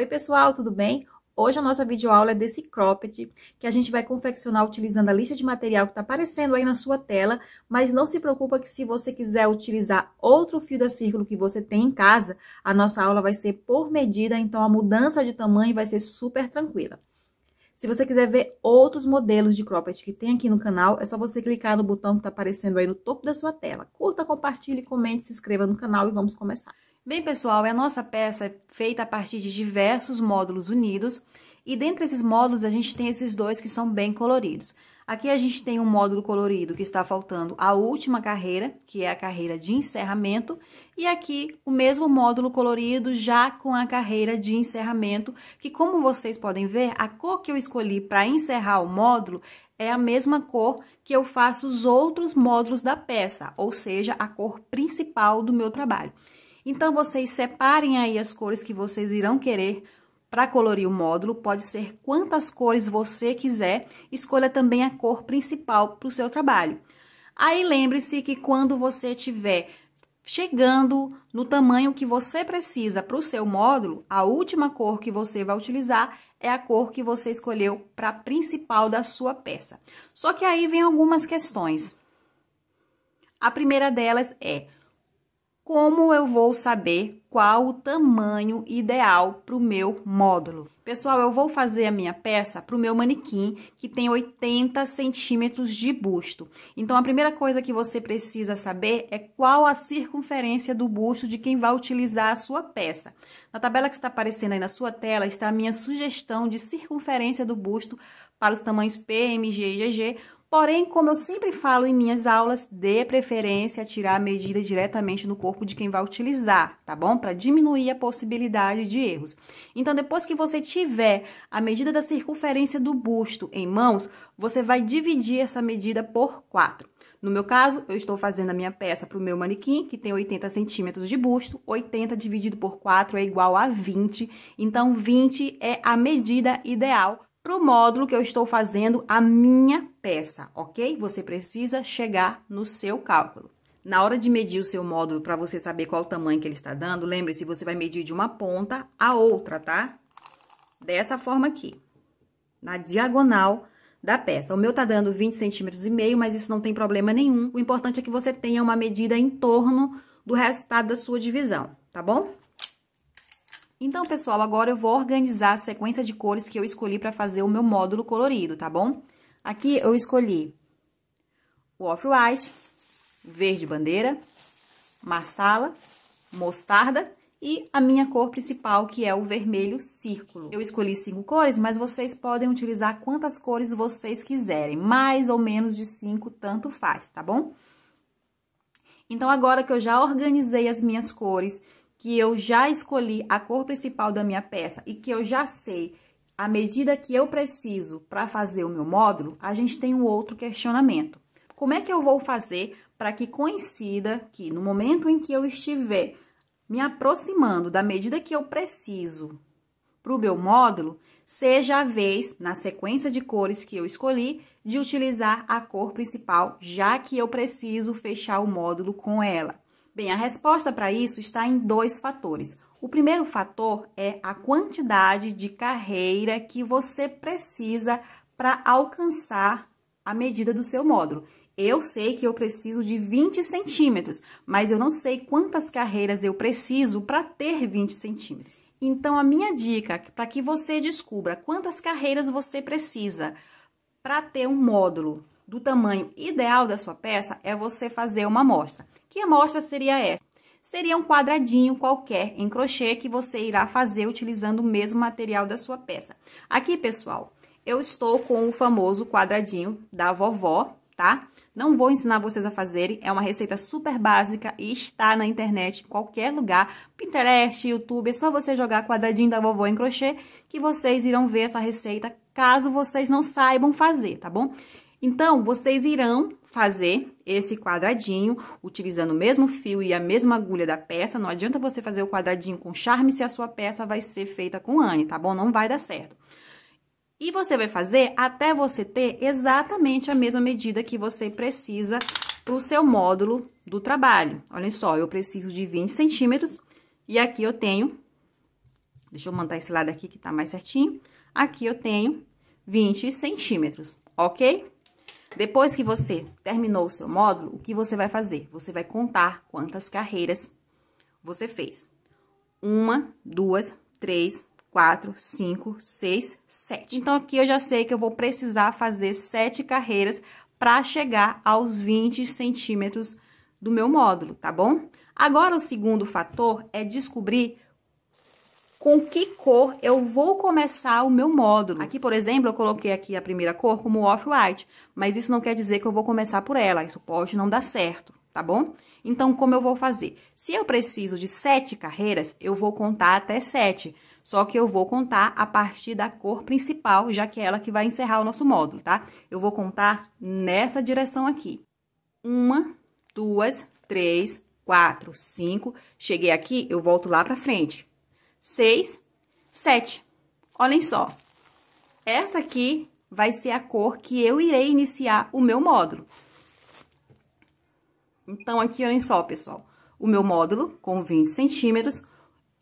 Oi pessoal, tudo bem? Hoje a nossa videoaula é desse cropped, que a gente vai confeccionar utilizando a lista de material que está aparecendo aí na sua tela, mas não se preocupa que se você quiser utilizar outro fio da círculo que você tem em casa, a nossa aula vai ser por medida, então a mudança de tamanho vai ser super tranquila. Se você quiser ver outros modelos de cropped que tem aqui no canal, é só você clicar no botão que está aparecendo aí no topo da sua tela. Curta, compartilhe, comente, se inscreva no canal e vamos começar. Bem, pessoal, é a nossa peça é feita a partir de diversos módulos unidos, e dentre esses módulos a gente tem esses dois que são bem coloridos. Aqui a gente tem um módulo colorido que está faltando a última carreira, que é a carreira de encerramento, e aqui o mesmo módulo colorido já com a carreira de encerramento, que como vocês podem ver, a cor que eu escolhi para encerrar o módulo é a mesma cor que eu faço os outros módulos da peça, ou seja, a cor principal do meu trabalho. Então, vocês separem aí as cores que vocês irão querer para colorir o módulo. Pode ser quantas cores você quiser, escolha também a cor principal para o seu trabalho. Aí, lembre-se que quando você tiver chegando no tamanho que você precisa para o seu módulo, a última cor que você vai utilizar é a cor que você escolheu para a principal da sua peça. Só que aí vem algumas questões. A primeira delas é como eu vou saber qual o tamanho ideal para o meu módulo? Pessoal, eu vou fazer a minha peça para o meu manequim, que tem 80 centímetros de busto. Então, a primeira coisa que você precisa saber é qual a circunferência do busto de quem vai utilizar a sua peça. Na tabela que está aparecendo aí na sua tela está a minha sugestão de circunferência do busto para os tamanhos P, MG e GG, Porém, como eu sempre falo em minhas aulas, dê preferência a tirar a medida diretamente no corpo de quem vai utilizar, tá bom? Para diminuir a possibilidade de erros. Então, depois que você tiver a medida da circunferência do busto em mãos, você vai dividir essa medida por 4. No meu caso, eu estou fazendo a minha peça para o meu manequim, que tem 80 centímetros de busto. 80 dividido por 4 é igual a 20. Então, 20 é a medida ideal para o módulo que eu estou fazendo a minha peça, ok? Você precisa chegar no seu cálculo. Na hora de medir o seu módulo, para você saber qual o tamanho que ele está dando, lembre-se, você vai medir de uma ponta a outra, tá? Dessa forma aqui, na diagonal da peça. O meu tá dando 20 centímetros e meio, mas isso não tem problema nenhum. O importante é que você tenha uma medida em torno do resultado da sua divisão, tá bom? Então, pessoal, agora eu vou organizar a sequência de cores que eu escolhi para fazer o meu módulo colorido, tá bom? Aqui eu escolhi o off-white, verde bandeira, marsala, mostarda e a minha cor principal, que é o vermelho círculo. Eu escolhi cinco cores, mas vocês podem utilizar quantas cores vocês quiserem, mais ou menos de cinco, tanto faz, tá bom? Então, agora que eu já organizei as minhas cores, que eu já escolhi a cor principal da minha peça e que eu já sei a medida que eu preciso para fazer o meu módulo, a gente tem um outro questionamento. Como é que eu vou fazer para que coincida que no momento em que eu estiver me aproximando da medida que eu preciso para o meu módulo, seja a vez, na sequência de cores que eu escolhi, de utilizar a cor principal, já que eu preciso fechar o módulo com ela. Bem, a resposta para isso está em dois fatores. O primeiro fator é a quantidade de carreira que você precisa para alcançar a medida do seu módulo. Eu sei que eu preciso de 20 centímetros, mas eu não sei quantas carreiras eu preciso para ter 20 centímetros. Então, a minha dica para que você descubra quantas carreiras você precisa para ter um módulo do tamanho ideal da sua peça é você fazer uma amostra. Que amostra seria essa? Seria um quadradinho qualquer em crochê que você irá fazer utilizando o mesmo material da sua peça. Aqui, pessoal, eu estou com o famoso quadradinho da vovó, tá? Não vou ensinar vocês a fazerem, é uma receita super básica e está na internet, em qualquer lugar, Pinterest, YouTube, é só você jogar quadradinho da vovó em crochê que vocês irão ver essa receita, caso vocês não saibam fazer, tá bom? Então, vocês irão fazer esse quadradinho utilizando o mesmo fio e a mesma agulha da peça. Não adianta você fazer o quadradinho com charme se a sua peça vai ser feita com ane, tá bom? Não vai dar certo. E você vai fazer até você ter exatamente a mesma medida que você precisa para o seu módulo do trabalho. Olha só, eu preciso de 20 centímetros e aqui eu tenho... Deixa eu montar esse lado aqui que tá mais certinho. Aqui eu tenho 20 centímetros, ok? Depois que você terminou o seu módulo, o que você vai fazer? Você vai contar quantas carreiras você fez. Uma, duas, três, quatro, cinco, seis, sete. Então, aqui eu já sei que eu vou precisar fazer sete carreiras para chegar aos 20 centímetros do meu módulo, tá bom? Agora, o segundo fator é descobrir com que cor eu vou começar o meu módulo. Aqui, por exemplo, eu coloquei aqui a primeira cor como off-white, mas isso não quer dizer que eu vou começar por ela, isso pode não dar certo, tá bom? Então, como eu vou fazer? Se eu preciso de sete carreiras, eu vou contar até sete. Só que eu vou contar a partir da cor principal, já que é ela que vai encerrar o nosso módulo, tá? Eu vou contar nessa direção aqui. Uma, duas, três, quatro, cinco. Cheguei aqui, eu volto lá pra frente. 6, 7. Olhem só. Essa aqui vai ser a cor que eu irei iniciar o meu módulo. Então, aqui, olhem só, pessoal. O meu módulo com 20 centímetros,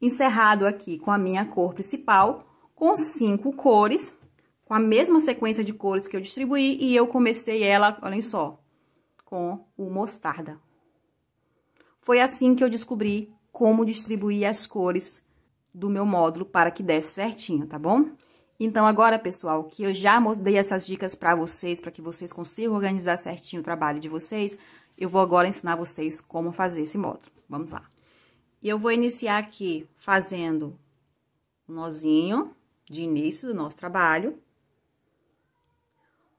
encerrado aqui com a minha cor principal, com cinco cores, com a mesma sequência de cores que eu distribuí, e eu comecei ela, olhem só, com o mostarda. Foi assim que eu descobri como distribuir as cores do meu módulo para que desse certinho, tá bom? Então, agora, pessoal, que eu já dei essas dicas para vocês, para que vocês consigam organizar certinho o trabalho de vocês, eu vou agora ensinar vocês como fazer esse módulo. Vamos lá. E eu vou iniciar aqui fazendo um nozinho de início do nosso trabalho.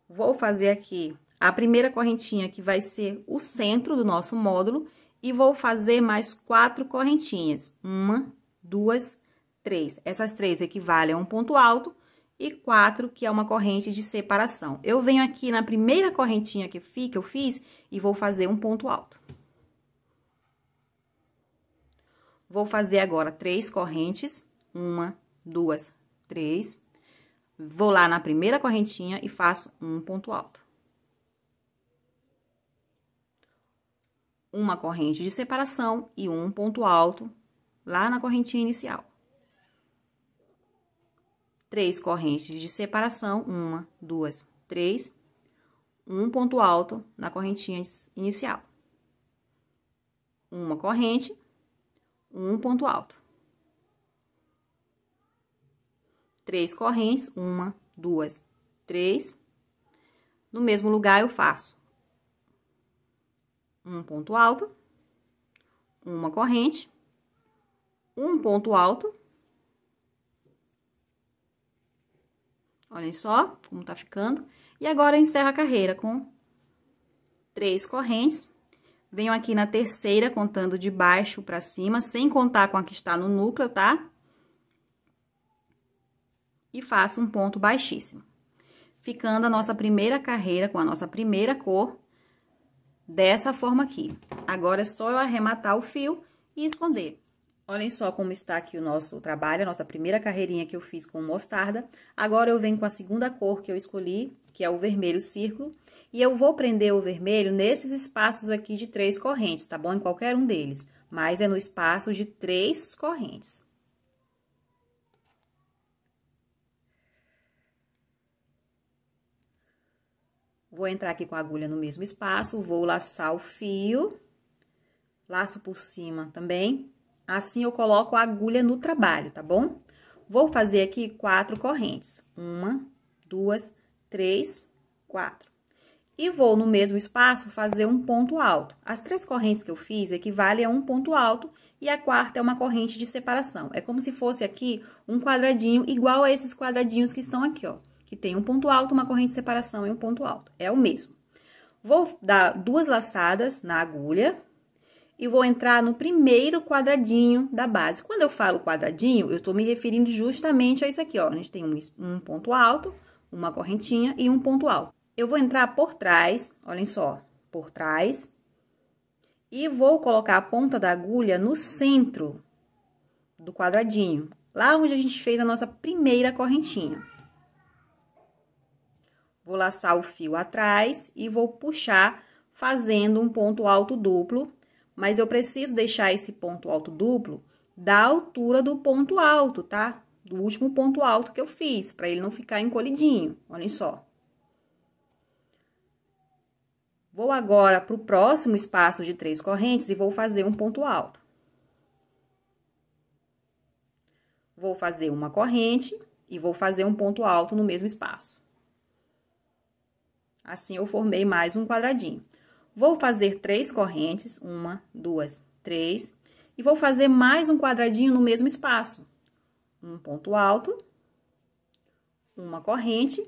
Vou fazer aqui a primeira correntinha, que vai ser o centro do nosso módulo, e vou fazer mais quatro correntinhas. Uma, duas, três. Essas três equivalem a um ponto alto e quatro, que é uma corrente de separação. Eu venho aqui na primeira correntinha que eu fiz e vou fazer um ponto alto. Vou fazer agora três correntes, uma, duas, três. Vou lá na primeira correntinha e faço um ponto alto. Uma corrente de separação e um ponto alto lá na correntinha inicial. Três correntes de separação, uma, duas, três, um ponto alto na correntinha inicial. Uma corrente, um ponto alto. Três correntes, uma, duas, três. No mesmo lugar, eu faço um ponto alto, uma corrente, um ponto alto. Olhem só como tá ficando. E agora eu encerro a carreira com três correntes. Venho aqui na terceira, contando de baixo para cima, sem contar com a que está no núcleo, tá? E faço um ponto baixíssimo. Ficando a nossa primeira carreira com a nossa primeira cor, dessa forma aqui. Agora é só eu arrematar o fio e esconder. Olhem só como está aqui o nosso trabalho, a nossa primeira carreirinha que eu fiz com mostarda. Agora eu venho com a segunda cor que eu escolhi, que é o vermelho círculo, e eu vou prender o vermelho nesses espaços aqui de três correntes, tá bom? Em qualquer um deles, mas é no espaço de três correntes. Vou entrar aqui com a agulha no mesmo espaço, vou laçar o fio, laço por cima também, Assim eu coloco a agulha no trabalho, tá bom? Vou fazer aqui quatro correntes. Uma, duas, três, quatro. E vou no mesmo espaço fazer um ponto alto. As três correntes que eu fiz equivalem a um ponto alto e a quarta é uma corrente de separação. É como se fosse aqui um quadradinho igual a esses quadradinhos que estão aqui, ó. Que tem um ponto alto, uma corrente de separação e um ponto alto. É o mesmo. Vou dar duas laçadas na agulha, e vou entrar no primeiro quadradinho da base. Quando eu falo quadradinho, eu estou me referindo justamente a isso aqui, ó. A gente tem um, um ponto alto, uma correntinha e um ponto alto. Eu vou entrar por trás, olhem só, por trás, e vou colocar a ponta da agulha no centro do quadradinho, lá onde a gente fez a nossa primeira correntinha. Vou laçar o fio atrás e vou puxar fazendo um ponto alto duplo mas eu preciso deixar esse ponto alto duplo da altura do ponto alto, tá? Do último ponto alto que eu fiz, para ele não ficar encolhidinho. Olhem só. Vou agora para o próximo espaço de três correntes e vou fazer um ponto alto. Vou fazer uma corrente e vou fazer um ponto alto no mesmo espaço. Assim, eu formei mais um quadradinho. Vou fazer três correntes, uma, duas, três, e vou fazer mais um quadradinho no mesmo espaço. Um ponto alto, uma corrente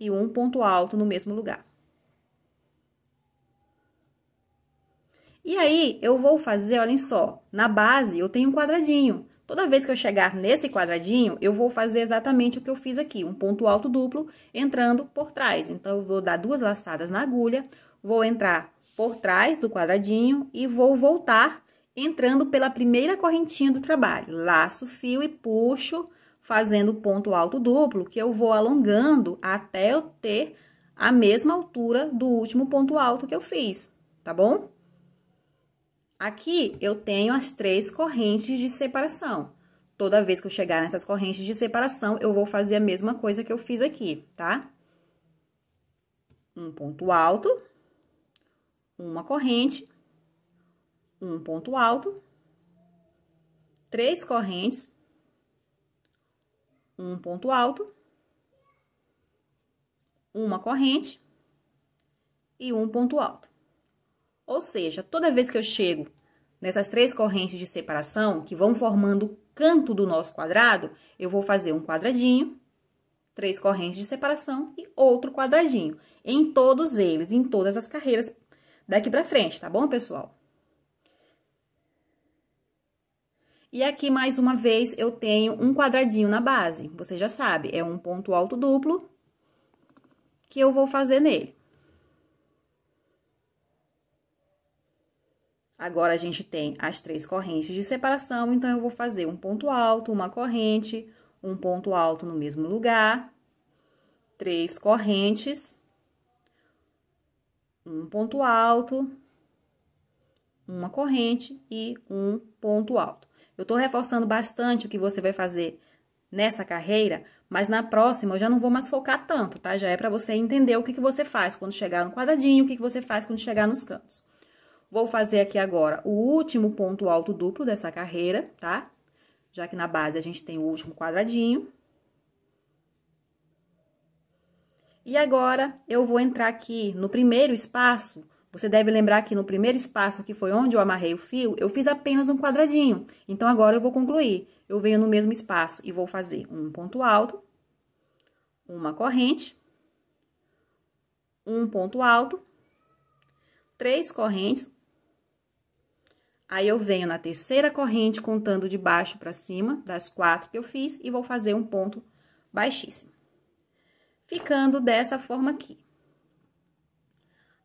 e um ponto alto no mesmo lugar. E aí, eu vou fazer, olhem só, na base eu tenho um quadradinho. Toda vez que eu chegar nesse quadradinho, eu vou fazer exatamente o que eu fiz aqui, um ponto alto duplo entrando por trás. Então, eu vou dar duas laçadas na agulha, vou entrar por trás do quadradinho e vou voltar entrando pela primeira correntinha do trabalho. Laço, fio e puxo, fazendo ponto alto duplo, que eu vou alongando até eu ter a mesma altura do último ponto alto que eu fiz, tá bom? Aqui eu tenho as três correntes de separação. Toda vez que eu chegar nessas correntes de separação, eu vou fazer a mesma coisa que eu fiz aqui, tá? Um ponto alto, uma corrente, um ponto alto, três correntes, um ponto alto, uma corrente e um ponto alto. Ou seja, toda vez que eu chego nessas três correntes de separação que vão formando o canto do nosso quadrado, eu vou fazer um quadradinho, três correntes de separação e outro quadradinho. Em todos eles, em todas as carreiras daqui para frente, tá bom, pessoal? E aqui, mais uma vez, eu tenho um quadradinho na base. Você já sabe, é um ponto alto duplo que eu vou fazer nele. Agora, a gente tem as três correntes de separação, então, eu vou fazer um ponto alto, uma corrente, um ponto alto no mesmo lugar, três correntes um ponto alto, uma corrente e um ponto alto. Eu estou reforçando bastante o que você vai fazer nessa carreira, mas na próxima eu já não vou mais focar tanto, tá? Já é para você entender o que, que você faz quando chegar no quadradinho, o que, que você faz quando chegar nos cantos. Vou fazer aqui agora o último ponto alto duplo dessa carreira, tá? Já que na base a gente tem o último quadradinho. E agora eu vou entrar aqui no primeiro espaço. Você deve lembrar que no primeiro espaço, que foi onde eu amarrei o fio, eu fiz apenas um quadradinho. Então agora eu vou concluir. Eu venho no mesmo espaço e vou fazer um ponto alto, uma corrente, um ponto alto, três correntes. Aí eu venho na terceira corrente contando de baixo para cima das quatro que eu fiz e vou fazer um ponto baixíssimo ficando dessa forma aqui.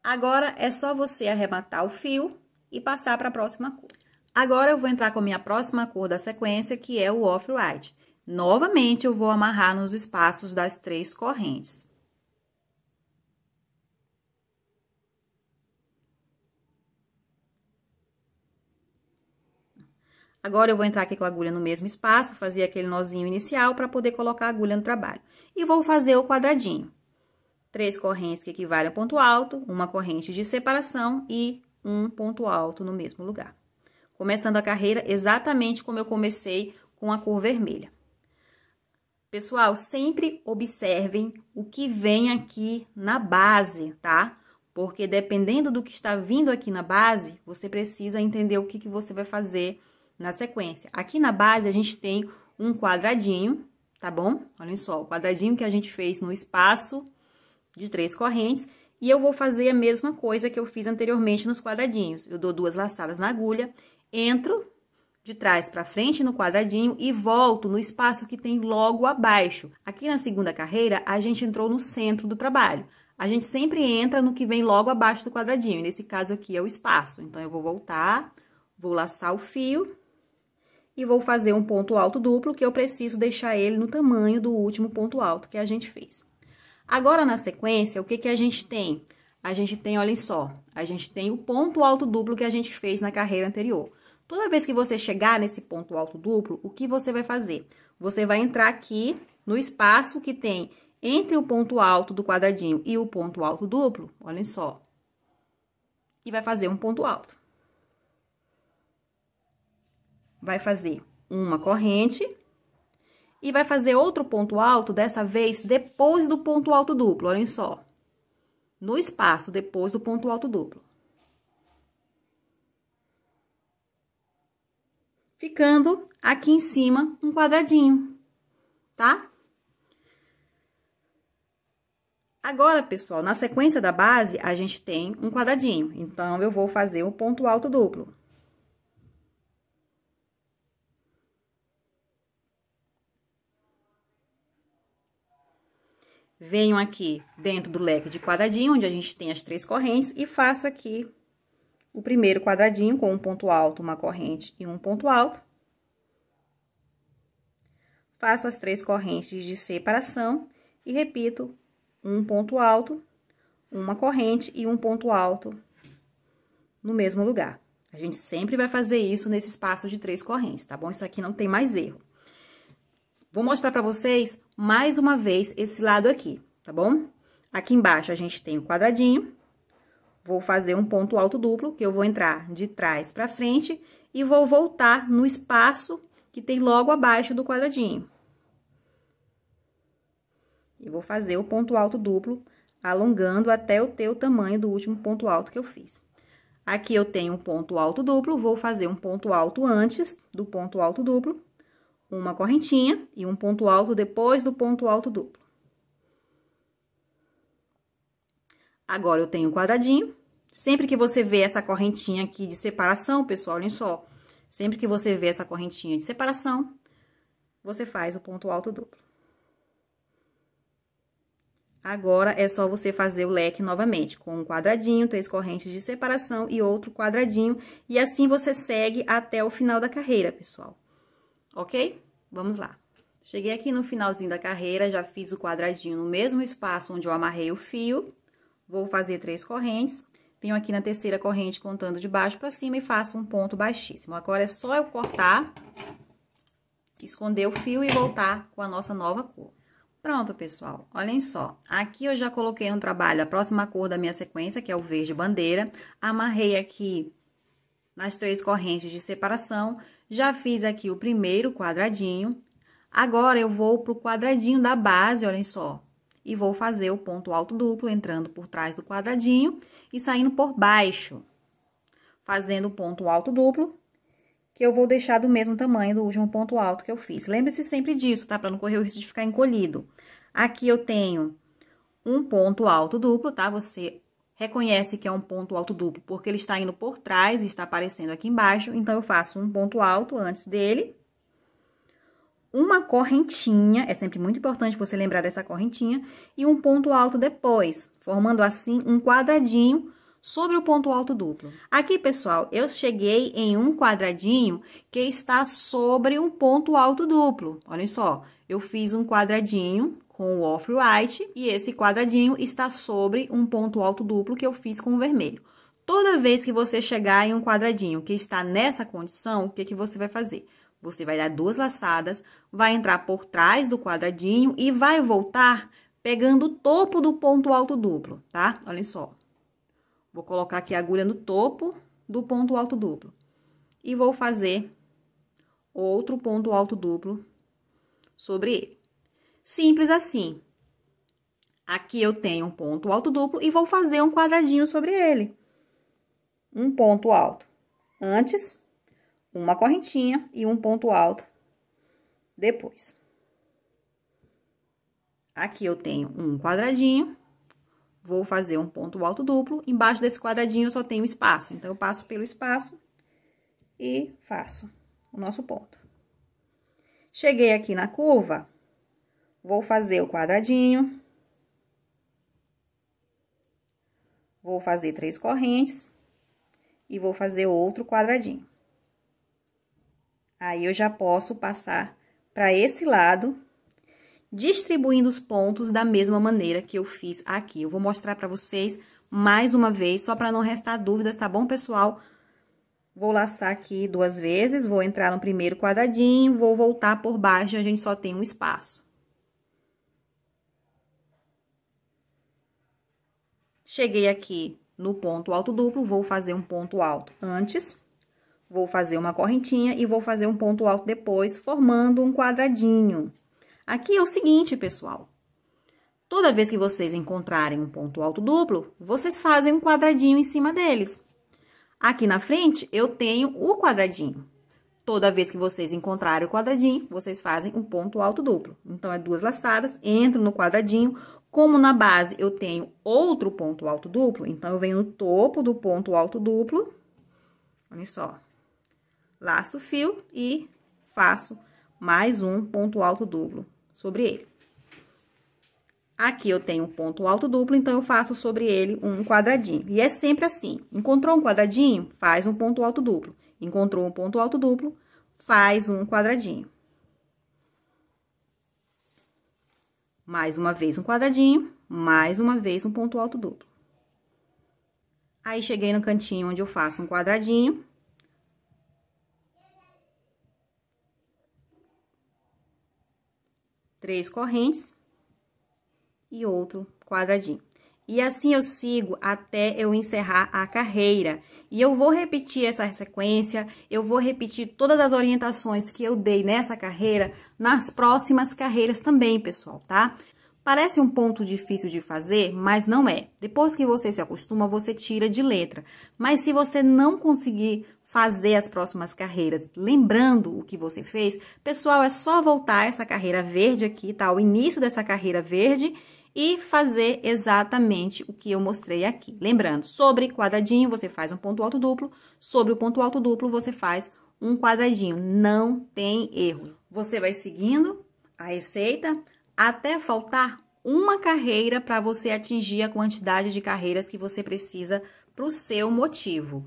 Agora, é só você arrematar o fio e passar para a próxima cor. Agora, eu vou entrar com a minha próxima cor da sequência, que é o off-white. Novamente, eu vou amarrar nos espaços das três correntes. Agora, eu vou entrar aqui com a agulha no mesmo espaço, fazer aquele nozinho inicial para poder colocar a agulha no trabalho e vou fazer o quadradinho. Três correntes que equivalem a ponto alto, uma corrente de separação e um ponto alto no mesmo lugar. Começando a carreira exatamente como eu comecei com a cor vermelha. Pessoal, sempre observem o que vem aqui na base, tá? Porque dependendo do que está vindo aqui na base, você precisa entender o que, que você vai fazer na sequência. Aqui na base, a gente tem um quadradinho tá bom? Olhem só, o quadradinho que a gente fez no espaço de três correntes, e eu vou fazer a mesma coisa que eu fiz anteriormente nos quadradinhos. Eu dou duas laçadas na agulha, entro de trás para frente no quadradinho e volto no espaço que tem logo abaixo. Aqui na segunda carreira, a gente entrou no centro do trabalho. A gente sempre entra no que vem logo abaixo do quadradinho, nesse caso aqui é o espaço. Então, eu vou voltar, vou laçar o fio e vou fazer um ponto alto duplo, que eu preciso deixar ele no tamanho do último ponto alto que a gente fez. Agora, na sequência, o que, que a gente tem? A gente tem, olhem só, a gente tem o ponto alto duplo que a gente fez na carreira anterior. Toda vez que você chegar nesse ponto alto duplo, o que você vai fazer? Você vai entrar aqui no espaço que tem entre o ponto alto do quadradinho e o ponto alto duplo, olhem só, e vai fazer um ponto alto vai fazer uma corrente e vai fazer outro ponto alto, dessa vez depois do ponto alto duplo, olhem só. No espaço depois do ponto alto duplo. Ficando aqui em cima um quadradinho, tá? Agora, pessoal, na sequência da base, a gente tem um quadradinho. Então, eu vou fazer um ponto alto duplo. Venho aqui dentro do leque de quadradinho, onde a gente tem as três correntes, e faço aqui o primeiro quadradinho com um ponto alto, uma corrente e um ponto alto. Faço as três correntes de separação e repito um ponto alto, uma corrente e um ponto alto no mesmo lugar. A gente sempre vai fazer isso nesse espaço de três correntes, tá bom? Isso aqui não tem mais erro. Vou mostrar para vocês mais uma vez esse lado aqui, tá bom? Aqui embaixo a gente tem o um quadradinho. Vou fazer um ponto alto duplo, que eu vou entrar de trás para frente e vou voltar no espaço que tem logo abaixo do quadradinho. E vou fazer o ponto alto duplo, alongando até eu ter o tamanho do último ponto alto que eu fiz. Aqui eu tenho um ponto alto duplo, vou fazer um ponto alto antes do ponto alto duplo uma correntinha e um ponto alto depois do ponto alto duplo. Agora, eu tenho um quadradinho. Sempre que você vê essa correntinha aqui de separação, pessoal, olhem só. Sempre que você vê essa correntinha de separação, você faz o ponto alto duplo. Agora, é só você fazer o leque novamente, com um quadradinho, três correntes de separação e outro quadradinho. E assim você segue até o final da carreira, pessoal ok? Vamos lá. Cheguei aqui no finalzinho da carreira, já fiz o quadradinho no mesmo espaço onde eu amarrei o fio. Vou fazer três correntes. Venho aqui na terceira corrente contando de baixo para cima e faço um ponto baixíssimo. Agora é só eu cortar, esconder o fio e voltar com a nossa nova cor. Pronto, pessoal. Olhem só. Aqui eu já coloquei no trabalho a próxima cor da minha sequência, que é o verde bandeira. Amarrei aqui nas três correntes de separação já fiz aqui o primeiro quadradinho. Agora eu vou para o quadradinho da base, olhem só. E vou fazer o ponto alto duplo, entrando por trás do quadradinho e saindo por baixo. Fazendo o ponto alto duplo, que eu vou deixar do mesmo tamanho do último ponto alto que eu fiz. Lembre-se sempre disso, tá? Para não correr o risco de ficar encolhido. Aqui eu tenho um ponto alto duplo, tá? Você reconhece que é um ponto alto duplo, porque ele está indo por trás e está aparecendo aqui embaixo, então eu faço um ponto alto antes dele. Uma correntinha, é sempre muito importante você lembrar dessa correntinha, e um ponto alto depois, formando assim um quadradinho sobre o ponto alto duplo. Aqui, pessoal, eu cheguei em um quadradinho que está sobre um ponto alto duplo. Olhem só, eu fiz um quadradinho com o off-white e esse quadradinho está sobre um ponto alto duplo que eu fiz com o vermelho. Toda vez que você chegar em um quadradinho que está nessa condição, o que, que você vai fazer? Você vai dar duas laçadas, vai entrar por trás do quadradinho e vai voltar pegando o topo do ponto alto duplo, tá? Olha só. Vou colocar aqui a agulha no topo do ponto alto duplo. E vou fazer outro ponto alto duplo sobre ele. Simples assim. Aqui eu tenho um ponto alto duplo e vou fazer um quadradinho sobre ele. Um ponto alto antes, uma correntinha e um ponto alto depois. Aqui eu tenho um quadradinho, vou fazer um ponto alto duplo, embaixo desse quadradinho eu só tenho espaço, então eu passo pelo espaço e faço o nosso ponto. Cheguei aqui na curva, Vou fazer o quadradinho. Vou fazer três correntes. E vou fazer outro quadradinho. Aí, eu já posso passar para esse lado, distribuindo os pontos da mesma maneira que eu fiz aqui. Eu vou mostrar para vocês mais uma vez, só para não restar dúvidas, tá bom, pessoal? Vou laçar aqui duas vezes, vou entrar no primeiro quadradinho, vou voltar por baixo, a gente só tem um espaço. Cheguei aqui no ponto alto duplo, vou fazer um ponto alto antes, vou fazer uma correntinha e vou fazer um ponto alto depois, formando um quadradinho. Aqui é o seguinte, pessoal. Toda vez que vocês encontrarem um ponto alto duplo, vocês fazem um quadradinho em cima deles. Aqui na frente, eu tenho o quadradinho. Toda vez que vocês encontrarem o quadradinho, vocês fazem um ponto alto duplo. Então, é duas laçadas, entro no quadradinho, como na base eu tenho outro ponto alto duplo, então eu venho no topo do ponto alto duplo, olha só, laço o fio e faço mais um ponto alto duplo sobre ele. Aqui eu tenho um ponto alto duplo, então eu faço sobre ele um quadradinho. E é sempre assim, encontrou um quadradinho, faz um ponto alto duplo. Encontrou um ponto alto duplo, faz um quadradinho. Mais uma vez um quadradinho, mais uma vez um ponto alto duplo. Aí, cheguei no cantinho onde eu faço um quadradinho. Três correntes e outro quadradinho. E assim eu sigo até eu encerrar a carreira. E eu vou repetir essa sequência, eu vou repetir todas as orientações que eu dei nessa carreira nas próximas carreiras também, pessoal, tá? Parece um ponto difícil de fazer, mas não é. Depois que você se acostuma, você tira de letra. Mas se você não conseguir fazer as próximas carreiras, lembrando o que você fez, pessoal, é só voltar essa carreira verde aqui, tá? O início dessa carreira verde e fazer exatamente o que eu mostrei aqui. Lembrando, sobre quadradinho você faz um ponto alto duplo, sobre o ponto alto duplo você faz um quadradinho, não tem erro. Você vai seguindo a receita até faltar uma carreira para você atingir a quantidade de carreiras que você precisa para o seu motivo.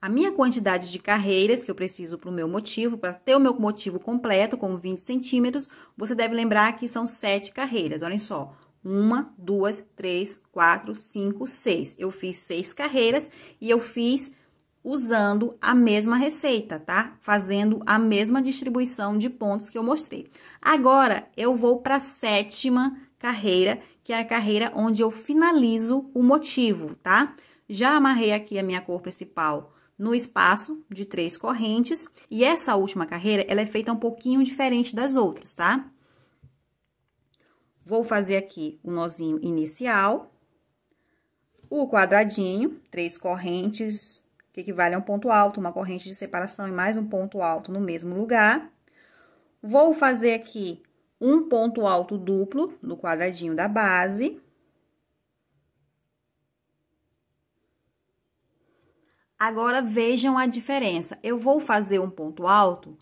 A minha quantidade de carreiras que eu preciso para o meu motivo, para ter o meu motivo completo com 20 centímetros, você deve lembrar que são sete carreiras. Olhem só, uma, duas, três, quatro, cinco, seis. Eu fiz seis carreiras e eu fiz usando a mesma receita, tá? Fazendo a mesma distribuição de pontos que eu mostrei. Agora, eu vou para a sétima carreira, que é a carreira onde eu finalizo o motivo, tá? Já amarrei aqui a minha cor principal no espaço de três correntes, e essa última carreira, ela é feita um pouquinho diferente das outras, tá? Vou fazer aqui o nozinho inicial, o quadradinho, três correntes, que equivale a um ponto alto, uma corrente de separação e mais um ponto alto no mesmo lugar. Vou fazer aqui um ponto alto duplo no quadradinho da base. Agora, vejam a diferença. Eu vou fazer um ponto alto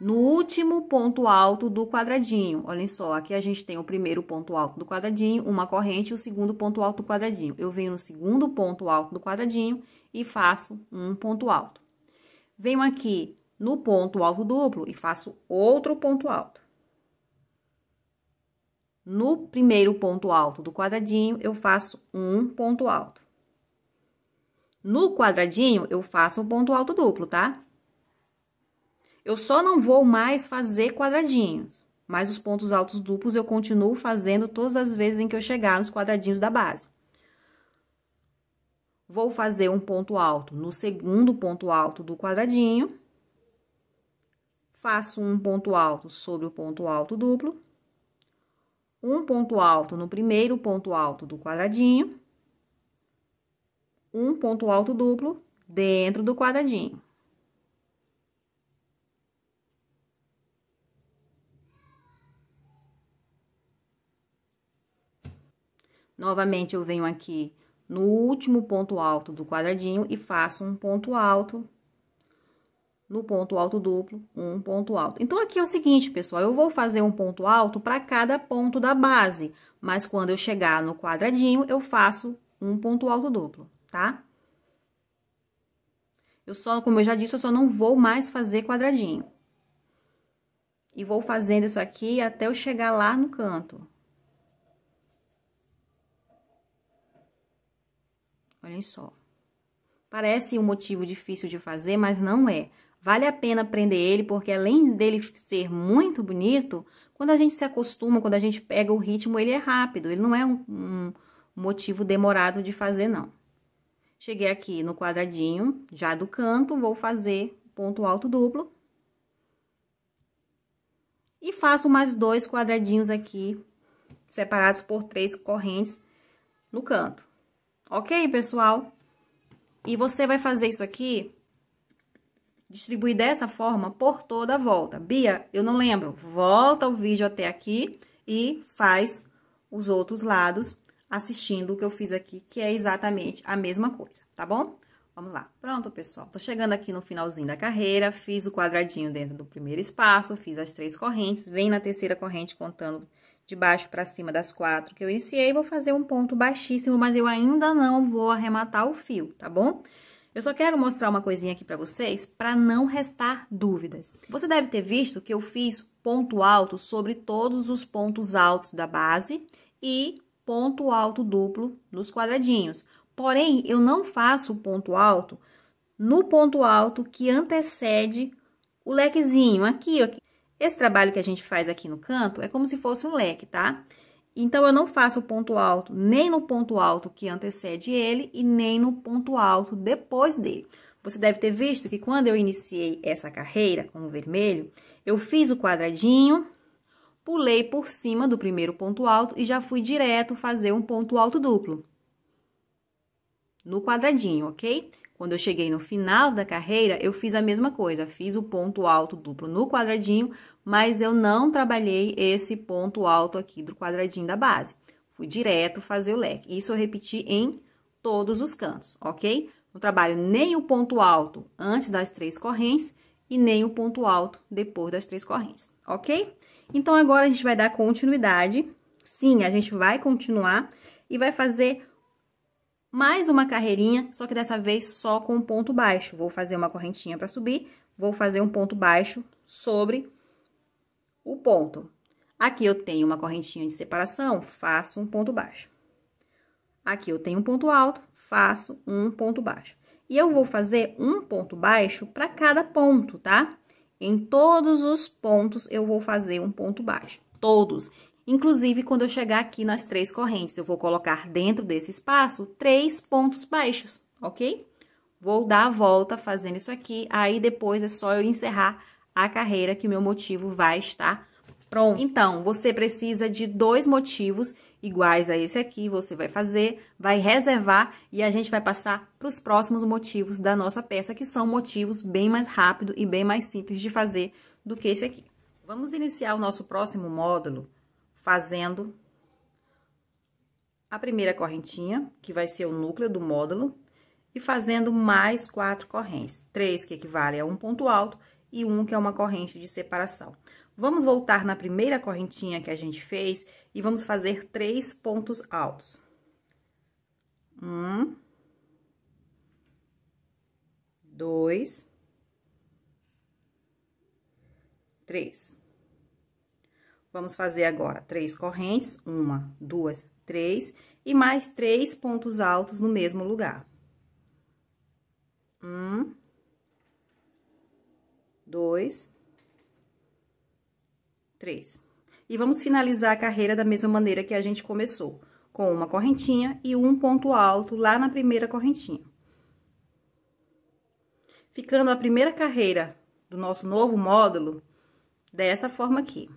no último ponto alto do quadradinho. Olhem só, aqui a gente tem o primeiro ponto alto do quadradinho, uma corrente e o segundo ponto alto do quadradinho. Eu venho no segundo ponto alto do quadradinho e faço um ponto alto. Venho aqui no ponto alto duplo e faço outro ponto alto. No primeiro ponto alto do quadradinho, eu faço um ponto alto. No quadradinho, eu faço um ponto alto duplo, tá? Eu só não vou mais fazer quadradinhos, mas os pontos altos duplos eu continuo fazendo todas as vezes em que eu chegar nos quadradinhos da base. Vou fazer um ponto alto no segundo ponto alto do quadradinho. Faço um ponto alto sobre o ponto alto duplo. Um ponto alto no primeiro ponto alto do quadradinho. Um ponto alto duplo dentro do quadradinho. Novamente, eu venho aqui no último ponto alto do quadradinho e faço um ponto alto no ponto alto duplo, um ponto alto. Então, aqui é o seguinte, pessoal, eu vou fazer um ponto alto para cada ponto da base, mas quando eu chegar no quadradinho, eu faço um ponto alto duplo, tá? Eu só, como eu já disse, eu só não vou mais fazer quadradinho. E vou fazendo isso aqui até eu chegar lá no canto. Olhem só. Parece um motivo difícil de fazer, mas não é. Vale a pena prender ele, porque além dele ser muito bonito, quando a gente se acostuma, quando a gente pega o ritmo, ele é rápido. Ele não é um, um motivo demorado de fazer, não. Cheguei aqui no quadradinho, já do canto, vou fazer ponto alto duplo. E faço mais dois quadradinhos aqui, separados por três correntes no canto. Ok, pessoal? E você vai fazer isso aqui, distribuir dessa forma por toda a volta. Bia, eu não lembro. Volta o vídeo até aqui e faz os outros lados assistindo o que eu fiz aqui, que é exatamente a mesma coisa, tá bom? Vamos lá. Pronto, pessoal. Tô chegando aqui no finalzinho da carreira, fiz o quadradinho dentro do primeiro espaço, fiz as três correntes, vem na terceira corrente contando de baixo para cima das quatro que eu iniciei, vou fazer um ponto baixíssimo, mas eu ainda não vou arrematar o fio, tá bom? Eu só quero mostrar uma coisinha aqui para vocês, para não restar dúvidas. Você deve ter visto que eu fiz ponto alto sobre todos os pontos altos da base e ponto alto duplo nos quadradinhos. Porém, eu não faço ponto alto no ponto alto que antecede o lequezinho, aqui, esse trabalho que a gente faz aqui no canto é como se fosse um leque, tá? Então, eu não faço o ponto alto nem no ponto alto que antecede ele e nem no ponto alto depois dele. Você deve ter visto que quando eu iniciei essa carreira com o vermelho, eu fiz o quadradinho, pulei por cima do primeiro ponto alto e já fui direto fazer um ponto alto duplo. No quadradinho, ok? Quando eu cheguei no final da carreira, eu fiz a mesma coisa, fiz o ponto alto duplo no quadradinho, mas eu não trabalhei esse ponto alto aqui do quadradinho da base. Fui direto fazer o leque. Isso eu repeti em todos os cantos, ok? Não trabalho nem o ponto alto antes das três correntes e nem o ponto alto depois das três correntes, ok? Então, agora a gente vai dar continuidade. Sim, a gente vai continuar e vai fazer mais uma carreirinha, só que dessa vez só com um ponto baixo. Vou fazer uma correntinha para subir, vou fazer um ponto baixo sobre o ponto. Aqui eu tenho uma correntinha de separação, faço um ponto baixo. Aqui eu tenho um ponto alto, faço um ponto baixo. E eu vou fazer um ponto baixo para cada ponto, tá? Em todos os pontos eu vou fazer um ponto baixo, todos. Inclusive, quando eu chegar aqui nas três correntes, eu vou colocar dentro desse espaço três pontos baixos, ok? Vou dar a volta fazendo isso aqui, aí depois é só eu encerrar a carreira que meu motivo vai estar pronto. Então, você precisa de dois motivos iguais a esse aqui, você vai fazer, vai reservar e a gente vai passar para os próximos motivos da nossa peça, que são motivos bem mais rápido e bem mais simples de fazer do que esse aqui. Vamos iniciar o nosso próximo módulo fazendo a primeira correntinha, que vai ser o núcleo do módulo, e fazendo mais quatro correntes. Três que equivale a um ponto alto e um que é uma corrente de separação. Vamos voltar na primeira correntinha que a gente fez e vamos fazer três pontos altos. Um, dois, três. Vamos fazer agora três correntes, uma, duas, três, e mais três pontos altos no mesmo lugar. Um, dois, três. E vamos finalizar a carreira da mesma maneira que a gente começou, com uma correntinha e um ponto alto lá na primeira correntinha. Ficando a primeira carreira do nosso novo módulo dessa forma aqui.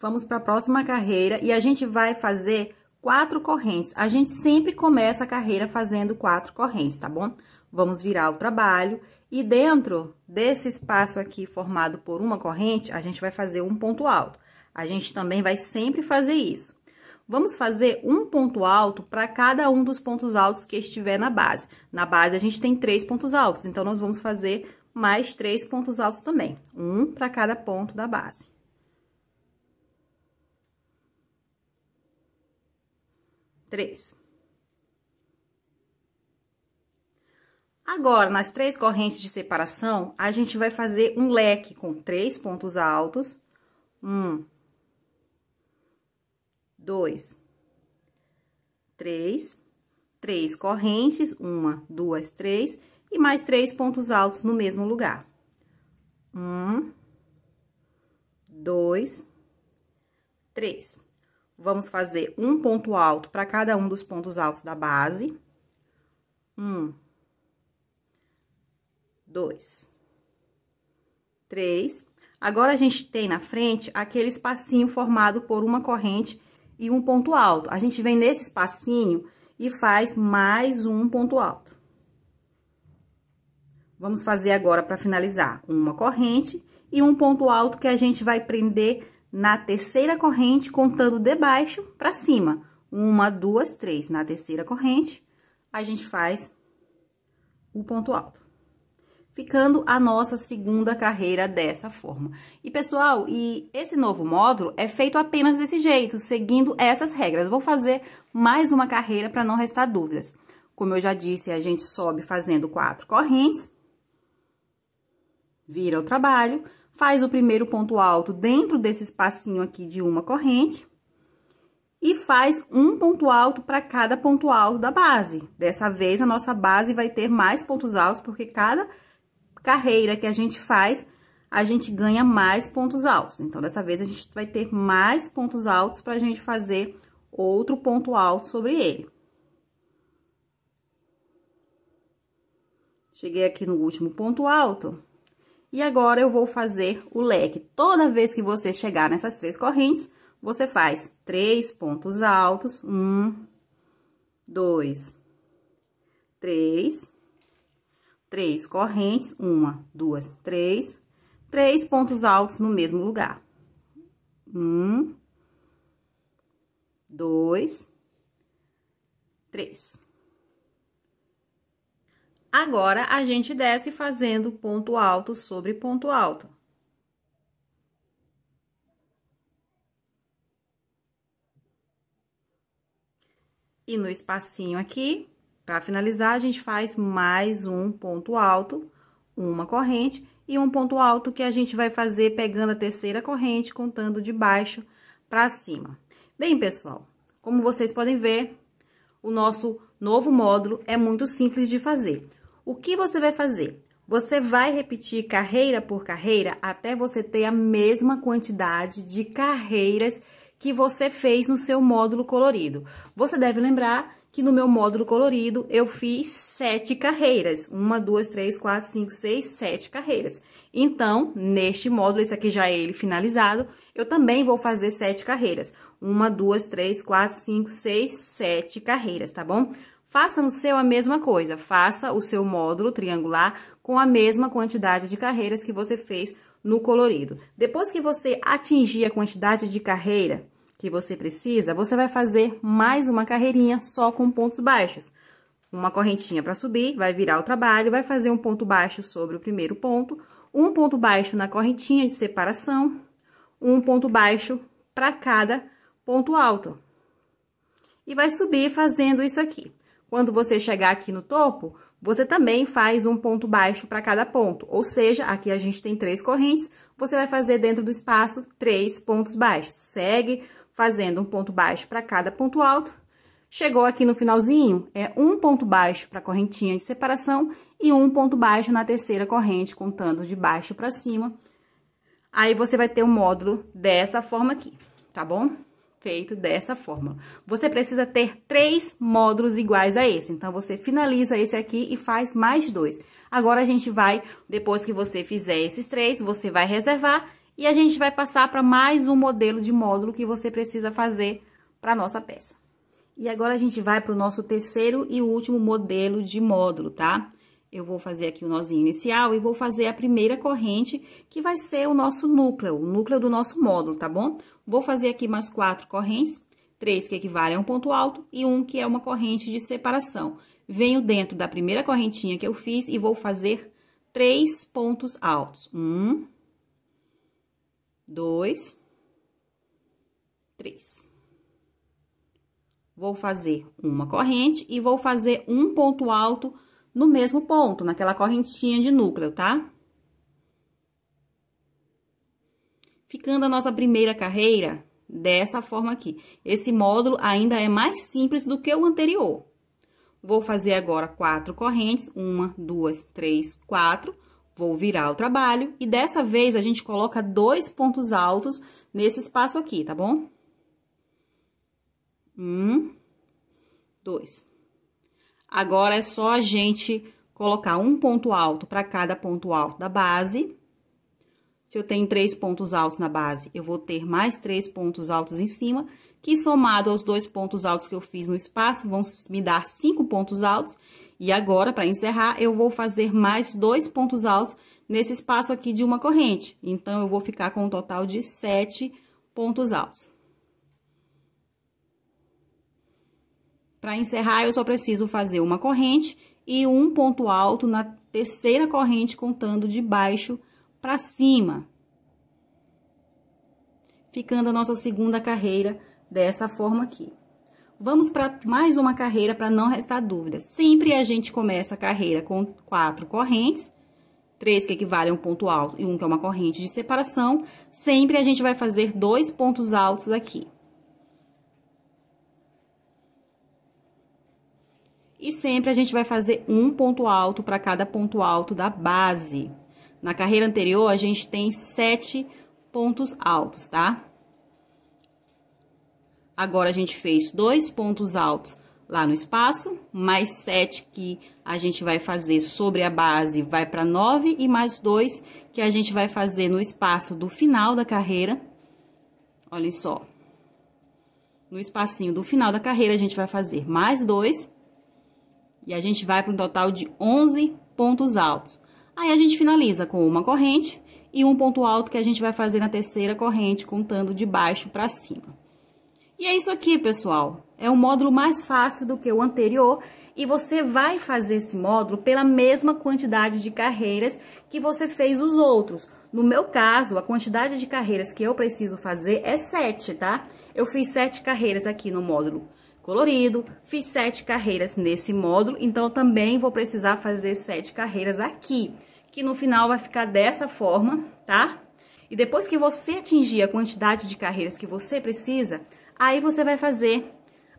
Vamos para a próxima carreira e a gente vai fazer quatro correntes. A gente sempre começa a carreira fazendo quatro correntes, tá bom? Vamos virar o trabalho e dentro desse espaço aqui formado por uma corrente, a gente vai fazer um ponto alto. A gente também vai sempre fazer isso. Vamos fazer um ponto alto para cada um dos pontos altos que estiver na base. Na base, a gente tem três pontos altos, então, nós vamos fazer mais três pontos altos também. Um para cada ponto da base. três. Agora, nas três correntes de separação, a gente vai fazer um leque com três pontos altos. Um, dois, três. Três correntes, uma, duas, três. E mais três pontos altos no mesmo lugar. Um, dois, três. Vamos fazer um ponto alto para cada um dos pontos altos da base. Um, dois, três. Agora, a gente tem na frente aquele espacinho formado por uma corrente e um ponto alto. A gente vem nesse espacinho e faz mais um ponto alto. Vamos fazer agora para finalizar uma corrente e um ponto alto que a gente vai prender na terceira corrente, contando de baixo para cima. Uma, duas, três. Na terceira corrente, a gente faz o ponto alto. Ficando a nossa segunda carreira dessa forma. E, pessoal, e esse novo módulo é feito apenas desse jeito, seguindo essas regras. Vou fazer mais uma carreira para não restar dúvidas. Como eu já disse, a gente sobe fazendo quatro correntes, vira o trabalho, faz o primeiro ponto alto dentro desse espacinho aqui de uma corrente e faz um ponto alto para cada ponto alto da base. Dessa vez, a nossa base vai ter mais pontos altos, porque cada carreira que a gente faz, a gente ganha mais pontos altos. Então, dessa vez, a gente vai ter mais pontos altos para a gente fazer outro ponto alto sobre ele. Cheguei aqui no último ponto alto, e agora, eu vou fazer o leque. Toda vez que você chegar nessas três correntes, você faz três pontos altos. Um, dois, três. Três correntes. Uma, duas, três. Três pontos altos no mesmo lugar. Um, dois, três. Agora, a gente desce fazendo ponto alto sobre ponto alto. E no espacinho aqui, para finalizar, a gente faz mais um ponto alto, uma corrente e um ponto alto que a gente vai fazer pegando a terceira corrente, contando de baixo para cima. Bem, pessoal, como vocês podem ver, o nosso novo módulo é muito simples de fazer. O que você vai fazer? Você vai repetir carreira por carreira até você ter a mesma quantidade de carreiras que você fez no seu módulo colorido. Você deve lembrar que no meu módulo colorido eu fiz sete carreiras. Uma, duas, três, quatro, cinco, seis, sete carreiras. Então, neste módulo, esse aqui já é ele finalizado, eu também vou fazer sete carreiras. Uma, duas, três, quatro, cinco, seis, sete carreiras, tá bom? Faça no seu a mesma coisa, faça o seu módulo triangular com a mesma quantidade de carreiras que você fez no colorido. Depois que você atingir a quantidade de carreira que você precisa, você vai fazer mais uma carreirinha só com pontos baixos. Uma correntinha para subir, vai virar o trabalho, vai fazer um ponto baixo sobre o primeiro ponto, um ponto baixo na correntinha de separação, um ponto baixo para cada ponto alto. E vai subir fazendo isso aqui. Quando você chegar aqui no topo, você também faz um ponto baixo para cada ponto, ou seja, aqui a gente tem três correntes, você vai fazer dentro do espaço três pontos baixos. Segue fazendo um ponto baixo para cada ponto alto. Chegou aqui no finalzinho, é um ponto baixo para a correntinha de separação e um ponto baixo na terceira corrente, contando de baixo para cima. Aí, você vai ter o um módulo dessa forma aqui, tá bom? feito dessa forma. Você precisa ter três módulos iguais a esse. Então, você finaliza esse aqui e faz mais dois. Agora, a gente vai, depois que você fizer esses três, você vai reservar e a gente vai passar para mais um modelo de módulo que você precisa fazer para a nossa peça. E agora, a gente vai para o nosso terceiro e último modelo de módulo, tá? Tá? eu vou fazer aqui o nozinho inicial e vou fazer a primeira corrente, que vai ser o nosso núcleo, o núcleo do nosso módulo, tá bom? Vou fazer aqui mais quatro correntes, três que equivalem a um ponto alto e um que é uma corrente de separação. Venho dentro da primeira correntinha que eu fiz e vou fazer três pontos altos. Um, dois, três. Vou fazer uma corrente e vou fazer um ponto alto no mesmo ponto, naquela correntinha de núcleo, tá? Ficando a nossa primeira carreira dessa forma aqui. Esse módulo ainda é mais simples do que o anterior. Vou fazer agora quatro correntes, uma, duas, três, quatro. Vou virar o trabalho e dessa vez a gente coloca dois pontos altos nesse espaço aqui, tá bom? Um, dois. Agora é só a gente colocar um ponto alto para cada ponto alto da base. Se eu tenho três pontos altos na base, eu vou ter mais três pontos altos em cima, que somado aos dois pontos altos que eu fiz no espaço, vão me dar cinco pontos altos. E agora, para encerrar, eu vou fazer mais dois pontos altos nesse espaço aqui de uma corrente. Então, eu vou ficar com um total de sete pontos altos. Para encerrar, eu só preciso fazer uma corrente e um ponto alto na terceira corrente, contando de baixo para cima. Ficando a nossa segunda carreira dessa forma aqui. Vamos para mais uma carreira para não restar dúvida. Sempre a gente começa a carreira com quatro correntes, três que equivalem a um ponto alto e um que é uma corrente de separação. Sempre a gente vai fazer dois pontos altos aqui. E sempre a gente vai fazer um ponto alto para cada ponto alto da base. Na carreira anterior, a gente tem sete pontos altos, tá? Agora, a gente fez dois pontos altos lá no espaço, mais sete que a gente vai fazer sobre a base, vai para nove, e mais dois que a gente vai fazer no espaço do final da carreira. Olhem só. No espacinho do final da carreira, a gente vai fazer mais dois e a gente vai para um total de 11 pontos altos. Aí a gente finaliza com uma corrente e um ponto alto que a gente vai fazer na terceira corrente, contando de baixo para cima. E é isso aqui, pessoal. É um módulo mais fácil do que o anterior e você vai fazer esse módulo pela mesma quantidade de carreiras que você fez os outros. No meu caso, a quantidade de carreiras que eu preciso fazer é 7, tá? Eu fiz 7 carreiras aqui no módulo colorido. Fiz sete carreiras nesse módulo, então também vou precisar fazer sete carreiras aqui, que no final vai ficar dessa forma, tá? E depois que você atingir a quantidade de carreiras que você precisa, aí você vai fazer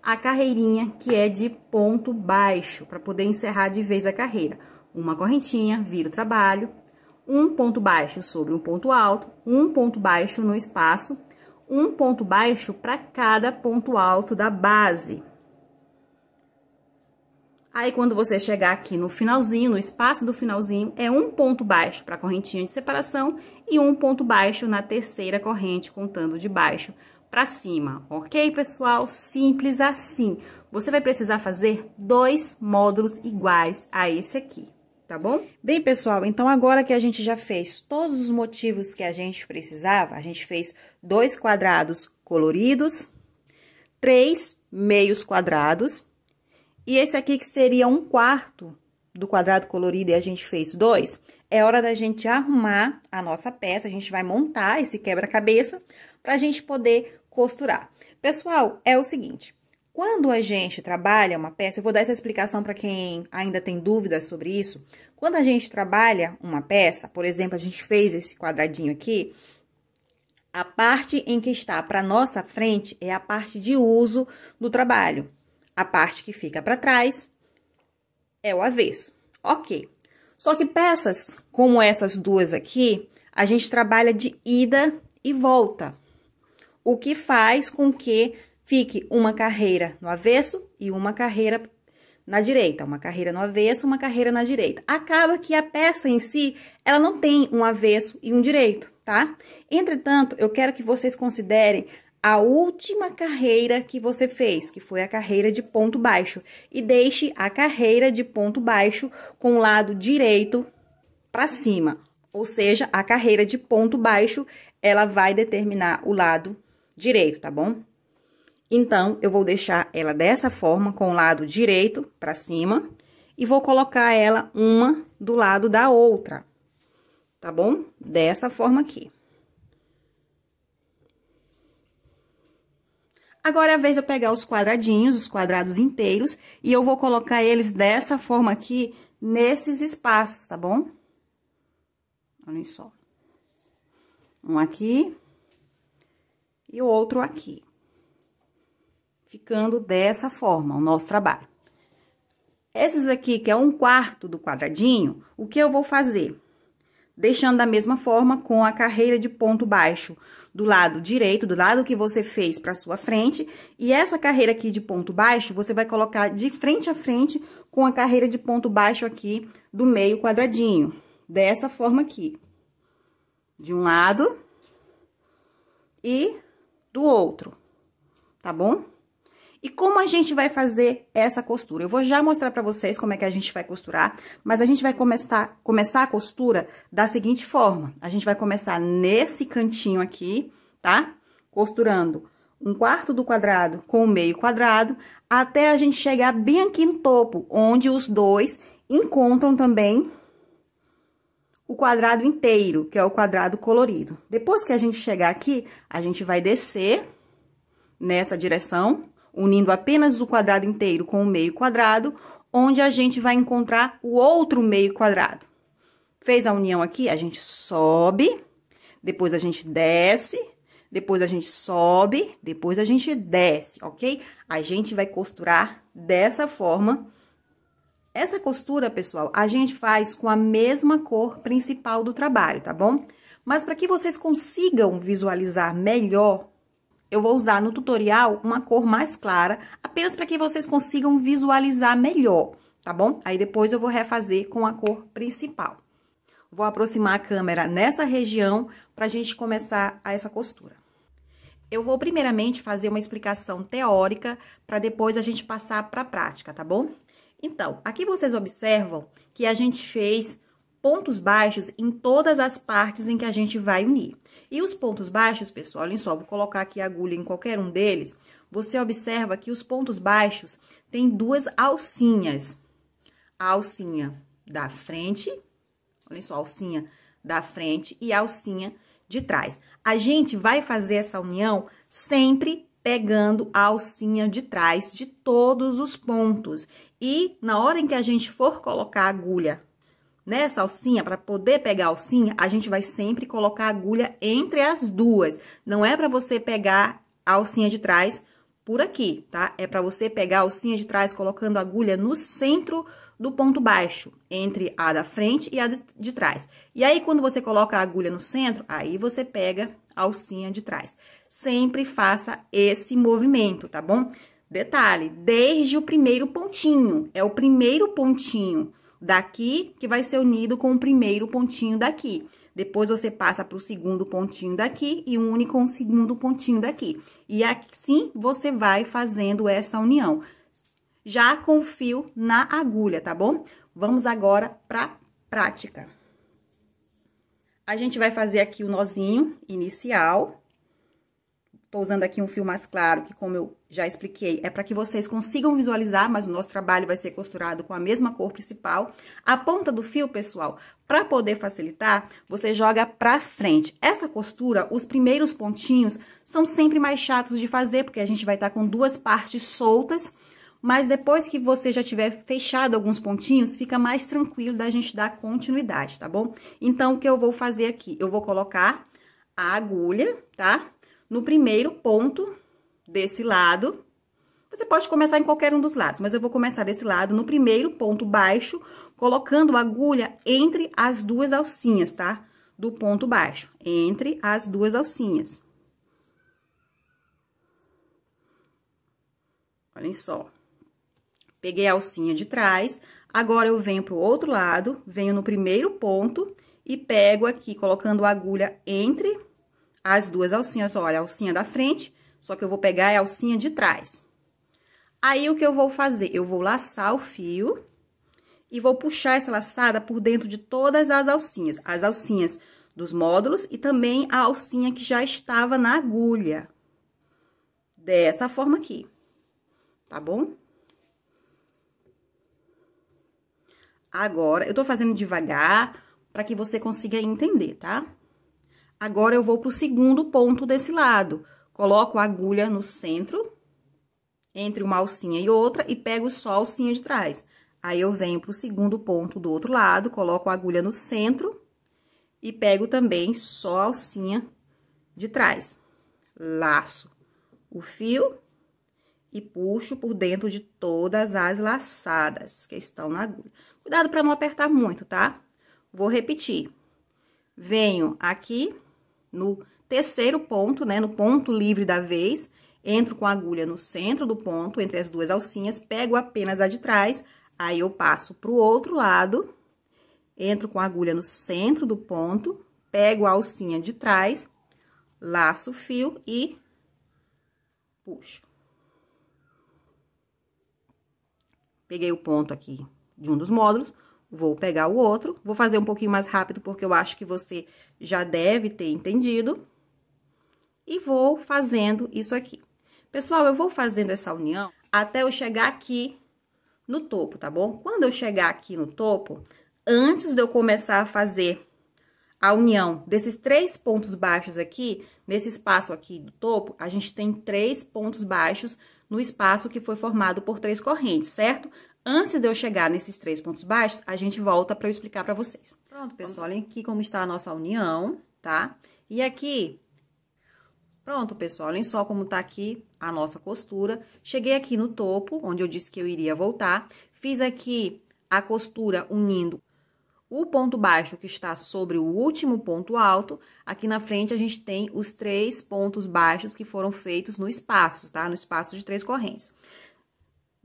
a carreirinha que é de ponto baixo, para poder encerrar de vez a carreira. Uma correntinha, vira o trabalho, um ponto baixo sobre um ponto alto, um ponto baixo no espaço um ponto baixo para cada ponto alto da base. Aí, quando você chegar aqui no finalzinho, no espaço do finalzinho, é um ponto baixo para a correntinha de separação e um ponto baixo na terceira corrente, contando de baixo para cima, ok, pessoal? Simples assim. Você vai precisar fazer dois módulos iguais a esse aqui tá bom? Bem, pessoal, então agora que a gente já fez todos os motivos que a gente precisava, a gente fez dois quadrados coloridos, três meios quadrados, e esse aqui que seria um quarto do quadrado colorido e a gente fez dois, é hora da gente arrumar a nossa peça, a gente vai montar esse quebra-cabeça para a gente poder costurar. Pessoal, é o seguinte, quando a gente trabalha uma peça, eu vou dar essa explicação para quem ainda tem dúvidas sobre isso. Quando a gente trabalha uma peça, por exemplo, a gente fez esse quadradinho aqui, a parte em que está para nossa frente é a parte de uso do trabalho. A parte que fica para trás é o avesso. Ok. Só que peças como essas duas aqui, a gente trabalha de ida e volta, o que faz com que fique uma carreira no avesso e uma carreira na direita, uma carreira no avesso, uma carreira na direita. Acaba que a peça em si, ela não tem um avesso e um direito, tá? Entretanto, eu quero que vocês considerem a última carreira que você fez, que foi a carreira de ponto baixo, e deixe a carreira de ponto baixo com o lado direito para cima. Ou seja, a carreira de ponto baixo, ela vai determinar o lado direito, tá bom? Então, eu vou deixar ela dessa forma, com o lado direito para cima, e vou colocar ela uma do lado da outra, tá bom? Dessa forma aqui. Agora é a vez de eu pegar os quadradinhos, os quadrados inteiros, e eu vou colocar eles dessa forma aqui, nesses espaços, tá bom? Olha só. Um aqui e o outro aqui ficando dessa forma o nosso trabalho. Esses aqui, que é um quarto do quadradinho, o que eu vou fazer? Deixando da mesma forma com a carreira de ponto baixo do lado direito, do lado que você fez para sua frente, e essa carreira aqui de ponto baixo, você vai colocar de frente a frente com a carreira de ponto baixo aqui do meio quadradinho, dessa forma aqui. De um lado e do outro, tá bom? E como a gente vai fazer essa costura? Eu vou já mostrar pra vocês como é que a gente vai costurar, mas a gente vai começar, começar a costura da seguinte forma. A gente vai começar nesse cantinho aqui, tá? Costurando um quarto do quadrado com o meio quadrado, até a gente chegar bem aqui no topo, onde os dois encontram também o quadrado inteiro, que é o quadrado colorido. Depois que a gente chegar aqui, a gente vai descer nessa direção unindo apenas o quadrado inteiro com o meio quadrado, onde a gente vai encontrar o outro meio quadrado. Fez a união aqui, a gente sobe, depois a gente desce, depois a gente sobe, depois a gente desce, ok? A gente vai costurar dessa forma. Essa costura, pessoal, a gente faz com a mesma cor principal do trabalho, tá bom? Mas para que vocês consigam visualizar melhor eu vou usar no tutorial uma cor mais clara, apenas para que vocês consigam visualizar melhor, tá bom? Aí depois eu vou refazer com a cor principal. Vou aproximar a câmera nessa região para a gente começar a essa costura. Eu vou primeiramente fazer uma explicação teórica para depois a gente passar para a prática, tá bom? Então, aqui vocês observam que a gente fez pontos baixos em todas as partes em que a gente vai unir. E os pontos baixos, pessoal, olhem só, vou colocar aqui a agulha em qualquer um deles. Você observa que os pontos baixos têm duas alcinhas. A alcinha da frente, olhem só, alcinha da frente e alcinha de trás. A gente vai fazer essa união sempre pegando a alcinha de trás de todos os pontos. E na hora em que a gente for colocar a agulha nessa alcinha para poder pegar a alcinha, a gente vai sempre colocar a agulha entre as duas. Não é para você pegar a alcinha de trás por aqui, tá? É para você pegar a alcinha de trás colocando a agulha no centro do ponto baixo, entre a da frente e a de trás. E aí, quando você coloca a agulha no centro, aí você pega a alcinha de trás. Sempre faça esse movimento, tá bom? Detalhe, desde o primeiro pontinho, é o primeiro pontinho daqui, que vai ser unido com o primeiro pontinho daqui. Depois você passa para o segundo pontinho daqui e une com o segundo pontinho daqui. E assim você vai fazendo essa união. Já com fio na agulha, tá bom? Vamos agora para prática. A gente vai fazer aqui o nozinho inicial Estou usando aqui um fio mais claro, que como eu já expliquei, é para que vocês consigam visualizar, mas o nosso trabalho vai ser costurado com a mesma cor principal. A ponta do fio, pessoal, para poder facilitar, você joga para frente. Essa costura, os primeiros pontinhos, são sempre mais chatos de fazer, porque a gente vai estar tá com duas partes soltas, mas depois que você já tiver fechado alguns pontinhos, fica mais tranquilo da gente dar continuidade, tá bom? Então, o que eu vou fazer aqui? Eu vou colocar a agulha, tá? no primeiro ponto desse lado. Você pode começar em qualquer um dos lados, mas eu vou começar desse lado, no primeiro ponto baixo, colocando a agulha entre as duas alcinhas, tá? Do ponto baixo, entre as duas alcinhas. Olhem só. Peguei a alcinha de trás, agora eu venho pro outro lado, venho no primeiro ponto e pego aqui, colocando a agulha entre as duas alcinhas, olha, a alcinha da frente, só que eu vou pegar a alcinha de trás. Aí, o que eu vou fazer? Eu vou laçar o fio e vou puxar essa laçada por dentro de todas as alcinhas. As alcinhas dos módulos e também a alcinha que já estava na agulha. Dessa forma aqui, tá bom? Agora, eu tô fazendo devagar para que você consiga entender, tá? Tá? Agora, eu vou para o segundo ponto desse lado. Coloco a agulha no centro, entre uma alcinha e outra, e pego só a alcinha de trás. Aí, eu venho para o segundo ponto do outro lado, coloco a agulha no centro e pego também só a alcinha de trás. Laço o fio e puxo por dentro de todas as laçadas que estão na agulha. Cuidado para não apertar muito, tá? Vou repetir. Venho aqui, no terceiro ponto, né, no ponto livre da vez, entro com a agulha no centro do ponto, entre as duas alcinhas, pego apenas a de trás, aí eu passo para o outro lado, entro com a agulha no centro do ponto, pego a alcinha de trás, laço o fio e puxo. Peguei o ponto aqui de um dos módulos, Vou pegar o outro, vou fazer um pouquinho mais rápido, porque eu acho que você já deve ter entendido. E vou fazendo isso aqui. Pessoal, eu vou fazendo essa união até eu chegar aqui no topo, tá bom? Quando eu chegar aqui no topo, antes de eu começar a fazer a união desses três pontos baixos aqui, nesse espaço aqui do topo, a gente tem três pontos baixos no espaço que foi formado por três correntes, certo? Antes de eu chegar nesses três pontos baixos, a gente volta para eu explicar para vocês. Pronto, então, pessoal, olhem aqui como está a nossa união, tá? E aqui, Pronto, pessoal, olhem só como tá aqui a nossa costura. Cheguei aqui no topo, onde eu disse que eu iria voltar. Fiz aqui a costura unindo o ponto baixo que está sobre o último ponto alto. Aqui na frente a gente tem os três pontos baixos que foram feitos no espaço, tá? No espaço de três correntes.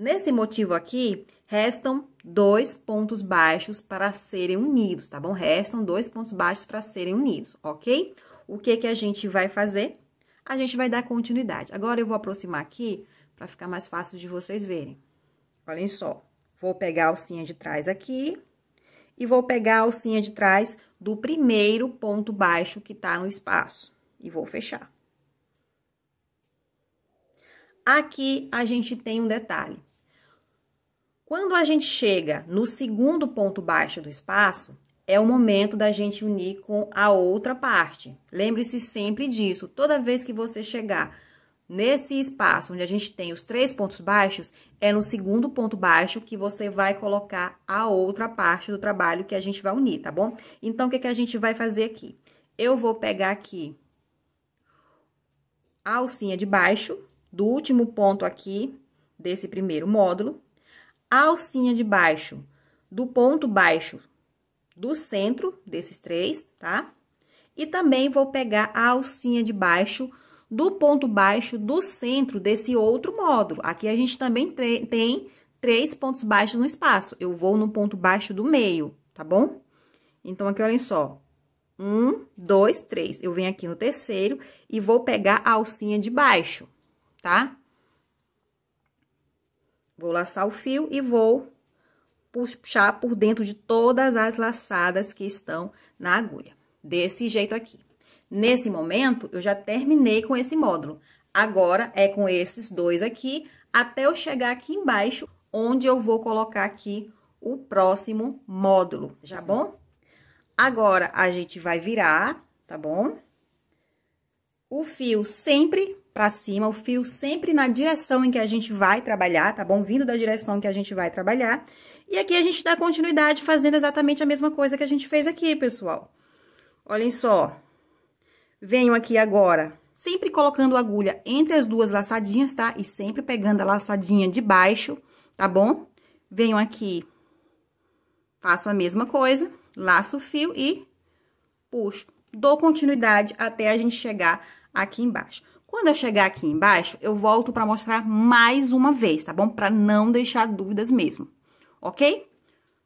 Nesse motivo aqui, restam dois pontos baixos para serem unidos, tá bom? Restam dois pontos baixos para serem unidos, ok? O que que a gente vai fazer? A gente vai dar continuidade. Agora, eu vou aproximar aqui para ficar mais fácil de vocês verem. Olhem só, vou pegar a alcinha de trás aqui e vou pegar a alcinha de trás do primeiro ponto baixo que tá no espaço e vou fechar. Aqui, a gente tem um detalhe. Quando a gente chega no segundo ponto baixo do espaço, é o momento da gente unir com a outra parte. Lembre-se sempre disso. Toda vez que você chegar nesse espaço onde a gente tem os três pontos baixos, é no segundo ponto baixo que você vai colocar a outra parte do trabalho que a gente vai unir, tá bom? Então, o que, que a gente vai fazer aqui? Eu vou pegar aqui a alcinha de baixo, do último ponto aqui, desse primeiro módulo, a alcinha de baixo, do ponto baixo do centro desses três, tá? E também vou pegar a alcinha de baixo do ponto baixo do centro desse outro módulo. Aqui a gente também tem três pontos baixos no espaço. Eu vou no ponto baixo do meio, tá bom? Então, aqui, olhem só. Um, dois, três. Eu venho aqui no terceiro e vou pegar a alcinha de baixo, tá? Vou laçar o fio e vou puxar por dentro de todas as laçadas que estão na agulha. Desse jeito aqui. Nesse momento, eu já terminei com esse módulo. Agora, é com esses dois aqui, até eu chegar aqui embaixo, onde eu vou colocar aqui o próximo módulo, já tá bom? Agora, a gente vai virar, tá bom? O fio sempre para cima, o fio sempre na direção em que a gente vai trabalhar, tá bom? Vindo da direção que a gente vai trabalhar. E aqui a gente dá continuidade fazendo exatamente a mesma coisa que a gente fez aqui, pessoal. Olhem só. Venho aqui agora, sempre colocando a agulha entre as duas laçadinhas, tá? E sempre pegando a laçadinha de baixo, tá bom? Venho aqui, faço a mesma coisa, laço o fio e puxo. Dou continuidade até a gente chegar aqui embaixo. Quando eu chegar aqui embaixo, eu volto para mostrar mais uma vez, tá bom? Para não deixar dúvidas mesmo, ok?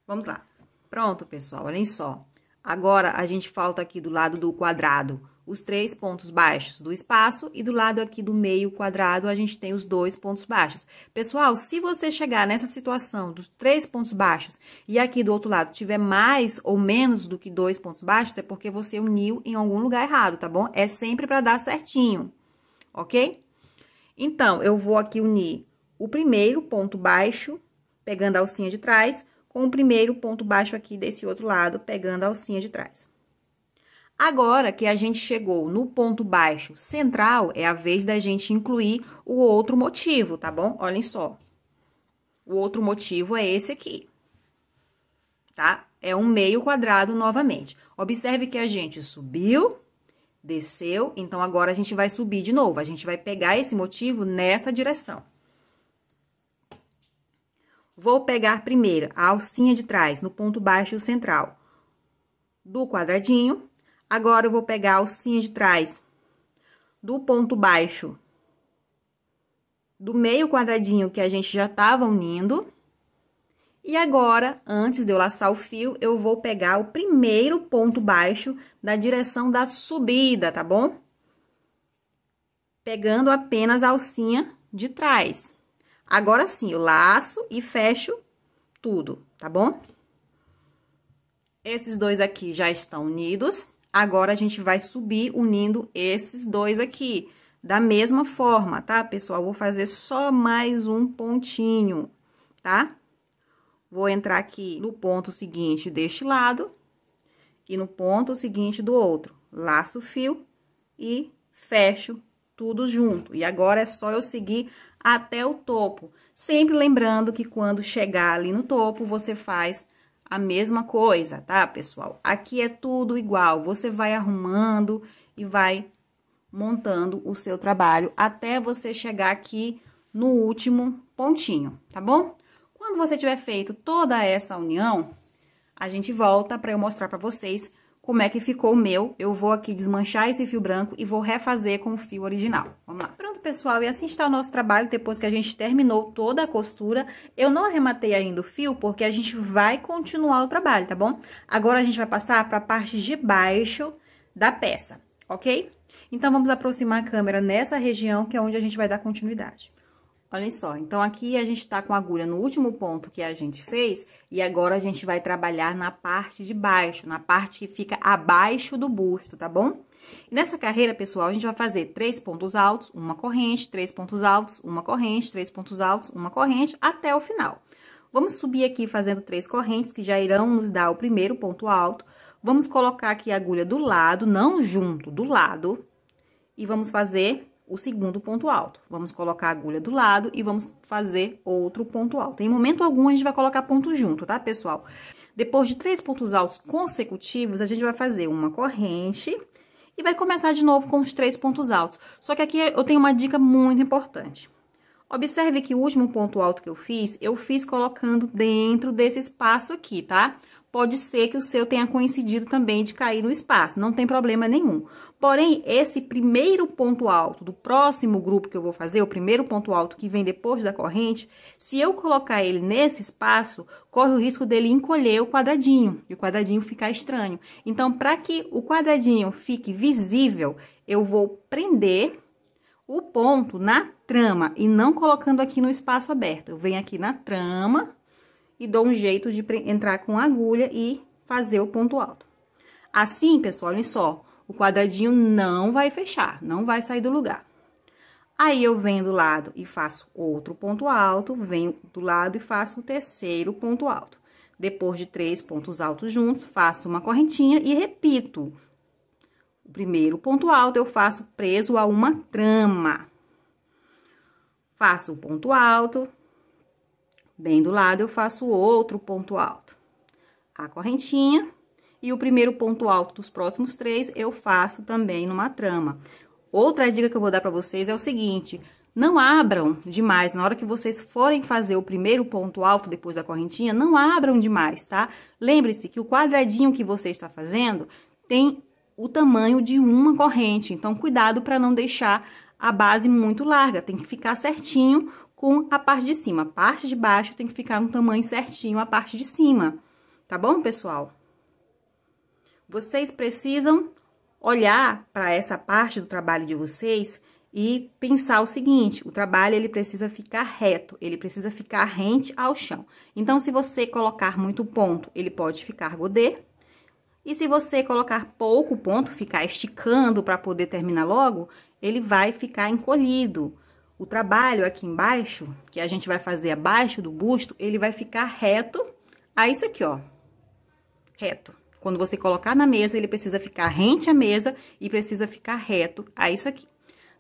Vamos lá. Pronto, pessoal, olhem só. Agora, a gente falta aqui do lado do quadrado os três pontos baixos do espaço e do lado aqui do meio quadrado a gente tem os dois pontos baixos. Pessoal, se você chegar nessa situação dos três pontos baixos e aqui do outro lado tiver mais ou menos do que dois pontos baixos, é porque você uniu em algum lugar errado, tá bom? É sempre para dar certinho ok? Então, eu vou aqui unir o primeiro ponto baixo, pegando a alcinha de trás, com o primeiro ponto baixo aqui desse outro lado, pegando a alcinha de trás. Agora que a gente chegou no ponto baixo central, é a vez da gente incluir o outro motivo, tá bom? Olhem só. O outro motivo é esse aqui, tá? É um meio quadrado novamente. Observe que a gente subiu, Desceu, então agora a gente vai subir de novo. A gente vai pegar esse motivo nessa direção. Vou pegar primeiro a alcinha de trás, no ponto baixo central do quadradinho. Agora, eu vou pegar a alcinha de trás do ponto baixo do meio quadradinho que a gente já estava unindo. E agora, antes de eu laçar o fio, eu vou pegar o primeiro ponto baixo da direção da subida, tá bom? Pegando apenas a alcinha de trás. Agora sim, eu laço e fecho tudo, tá bom? Esses dois aqui já estão unidos. Agora, a gente vai subir unindo esses dois aqui. Da mesma forma, tá, pessoal? Vou fazer só mais um pontinho, tá? Vou entrar aqui no ponto seguinte deste lado e no ponto seguinte do outro. Laço o fio e fecho tudo junto. E agora é só eu seguir até o topo. Sempre lembrando que quando chegar ali no topo, você faz a mesma coisa, tá, pessoal? Aqui é tudo igual, você vai arrumando e vai montando o seu trabalho até você chegar aqui no último pontinho, tá bom? Quando você tiver feito toda essa união, a gente volta para eu mostrar para vocês como é que ficou o meu. Eu vou aqui desmanchar esse fio branco e vou refazer com o fio original. Vamos lá. Pronto, pessoal, e assim está o nosso trabalho depois que a gente terminou toda a costura. Eu não arrematei ainda o fio, porque a gente vai continuar o trabalho, tá bom? Agora a gente vai passar para a parte de baixo da peça, ok? Então, vamos aproximar a câmera nessa região, que é onde a gente vai dar continuidade. Olha só, então aqui a gente tá com a agulha no último ponto que a gente fez, e agora a gente vai trabalhar na parte de baixo, na parte que fica abaixo do busto, tá bom? E nessa carreira, pessoal, a gente vai fazer três pontos altos, uma corrente, três pontos altos, uma corrente, três pontos altos, uma corrente, até o final. Vamos subir aqui fazendo três correntes, que já irão nos dar o primeiro ponto alto. Vamos colocar aqui a agulha do lado, não junto, do lado. E vamos fazer o segundo ponto alto. Vamos colocar a agulha do lado e vamos fazer outro ponto alto. Em momento algum, a gente vai colocar ponto junto, tá, pessoal? Depois de três pontos altos consecutivos, a gente vai fazer uma corrente e vai começar de novo com os três pontos altos. Só que aqui eu tenho uma dica muito importante. Observe que o último ponto alto que eu fiz, eu fiz colocando dentro desse espaço aqui, tá? Pode ser que o seu tenha coincidido também de cair no espaço, não tem problema nenhum. Porém, esse primeiro ponto alto do próximo grupo que eu vou fazer, o primeiro ponto alto que vem depois da corrente, se eu colocar ele nesse espaço, corre o risco dele encolher o quadradinho e o quadradinho ficar estranho. Então, para que o quadradinho fique visível, eu vou prender o ponto na trama e não colocando aqui no espaço aberto. Eu venho aqui na trama e dou um jeito de entrar com a agulha e fazer o ponto alto. Assim, pessoal, olhem só, o quadradinho não vai fechar, não vai sair do lugar. Aí, eu venho do lado e faço outro ponto alto, venho do lado e faço o terceiro ponto alto. Depois de três pontos altos juntos, faço uma correntinha e repito. O primeiro ponto alto eu faço preso a uma trama. Faço o ponto alto, bem do lado eu faço outro ponto alto. A correntinha, e o primeiro ponto alto dos próximos três eu faço também numa trama. Outra dica que eu vou dar para vocês é o seguinte, não abram demais. Na hora que vocês forem fazer o primeiro ponto alto depois da correntinha, não abram demais, tá? Lembre-se que o quadradinho que você está fazendo tem o tamanho de uma corrente. Então, cuidado para não deixar a base muito larga. Tem que ficar certinho com a parte de cima. A parte de baixo tem que ficar um tamanho certinho a parte de cima. Tá bom, pessoal? Vocês precisam olhar para essa parte do trabalho de vocês e pensar o seguinte, o trabalho ele precisa ficar reto, ele precisa ficar rente ao chão. Então, se você colocar muito ponto, ele pode ficar godê. E se você colocar pouco ponto, ficar esticando para poder terminar logo, ele vai ficar encolhido. O trabalho aqui embaixo, que a gente vai fazer abaixo do busto, ele vai ficar reto a isso aqui, ó. Reto. Quando você colocar na mesa, ele precisa ficar rente à mesa e precisa ficar reto a isso aqui,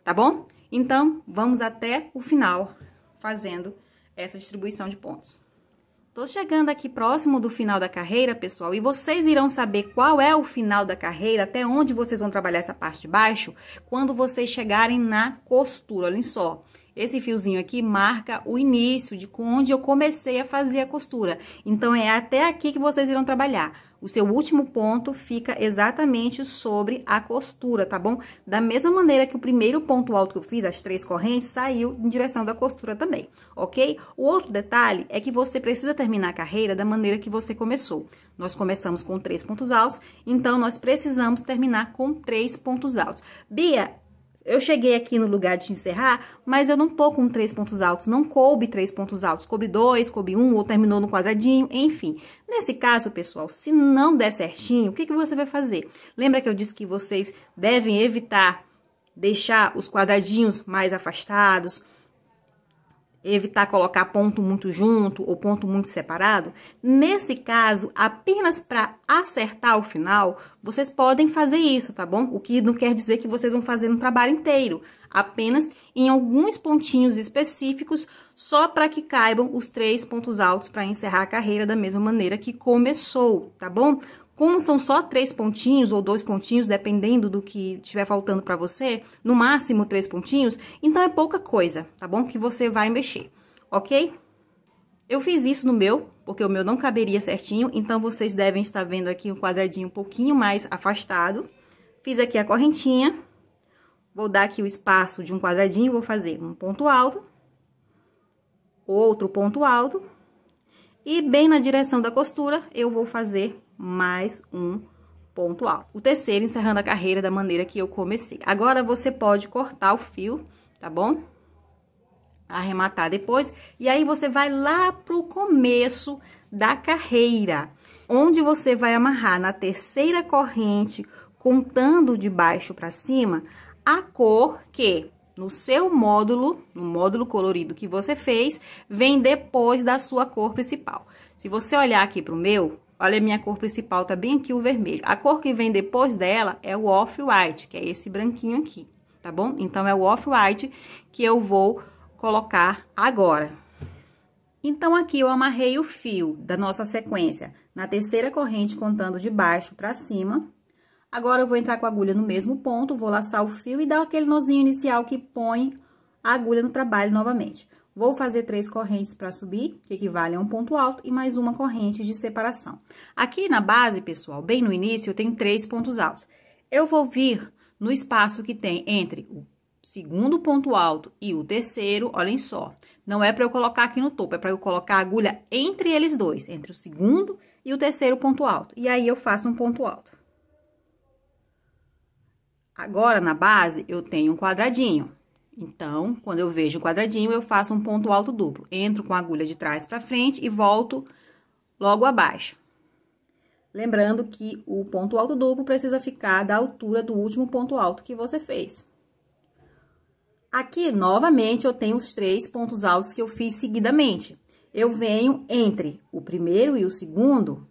tá bom? Então, vamos até o final fazendo essa distribuição de pontos. Tô chegando aqui próximo do final da carreira, pessoal, e vocês irão saber qual é o final da carreira, até onde vocês vão trabalhar essa parte de baixo, quando vocês chegarem na costura. Olhem só, esse fiozinho aqui marca o início de onde eu comecei a fazer a costura. Então, é até aqui que vocês irão trabalhar. O seu último ponto fica exatamente sobre a costura, tá bom? Da mesma maneira que o primeiro ponto alto que eu fiz, as três correntes, saiu em direção da costura também, ok? O outro detalhe é que você precisa terminar a carreira da maneira que você começou. Nós começamos com três pontos altos, então nós precisamos terminar com três pontos altos. Bia, eu cheguei aqui no lugar de encerrar, mas eu não tô com três pontos altos, não coube três pontos altos, coube dois, coube um, ou terminou no quadradinho, enfim. Nesse caso, pessoal, se não der certinho, o que, que você vai fazer? Lembra que eu disse que vocês devem evitar deixar os quadradinhos mais afastados, evitar colocar ponto muito junto ou ponto muito separado, nesse caso, apenas para acertar o final, vocês podem fazer isso, tá bom? O que não quer dizer que vocês vão fazer no trabalho inteiro, apenas em alguns pontinhos específicos, só para que caibam os três pontos altos para encerrar a carreira da mesma maneira que começou, tá bom? Como são só três pontinhos ou dois pontinhos, dependendo do que estiver faltando para você, no máximo três pontinhos, então é pouca coisa, tá bom? Que você vai mexer, ok? Eu fiz isso no meu, porque o meu não caberia certinho, então vocês devem estar vendo aqui um quadradinho um pouquinho mais afastado. Fiz aqui a correntinha, vou dar aqui o espaço de um quadradinho, vou fazer um ponto alto, outro ponto alto, e bem na direção da costura eu vou fazer mais um ponto alto. O terceiro, encerrando a carreira da maneira que eu comecei. Agora, você pode cortar o fio, tá bom? Arrematar depois. E aí, você vai lá pro começo da carreira, onde você vai amarrar na terceira corrente, contando de baixo para cima, a cor que no seu módulo, no módulo colorido que você fez, vem depois da sua cor principal. Se você olhar aqui para o meu, Olha, minha cor principal tá bem aqui, o vermelho. A cor que vem depois dela é o off-white, que é esse branquinho aqui, tá bom? Então, é o off-white que eu vou colocar agora. Então, aqui eu amarrei o fio da nossa sequência na terceira corrente, contando de baixo para cima. Agora, eu vou entrar com a agulha no mesmo ponto, vou laçar o fio e dar aquele nozinho inicial que põe a agulha no trabalho novamente. Vou fazer três correntes para subir, que equivale a um ponto alto, e mais uma corrente de separação. Aqui na base, pessoal, bem no início, eu tenho três pontos altos. Eu vou vir no espaço que tem entre o segundo ponto alto e o terceiro, olhem só, não é para eu colocar aqui no topo, é para eu colocar a agulha entre eles dois, entre o segundo e o terceiro ponto alto. E aí, eu faço um ponto alto. Agora, na base, eu tenho um quadradinho. Então, quando eu vejo o quadradinho, eu faço um ponto alto duplo. Entro com a agulha de trás para frente e volto logo abaixo. Lembrando que o ponto alto duplo precisa ficar da altura do último ponto alto que você fez. Aqui, novamente, eu tenho os três pontos altos que eu fiz seguidamente. Eu venho entre o primeiro e o segundo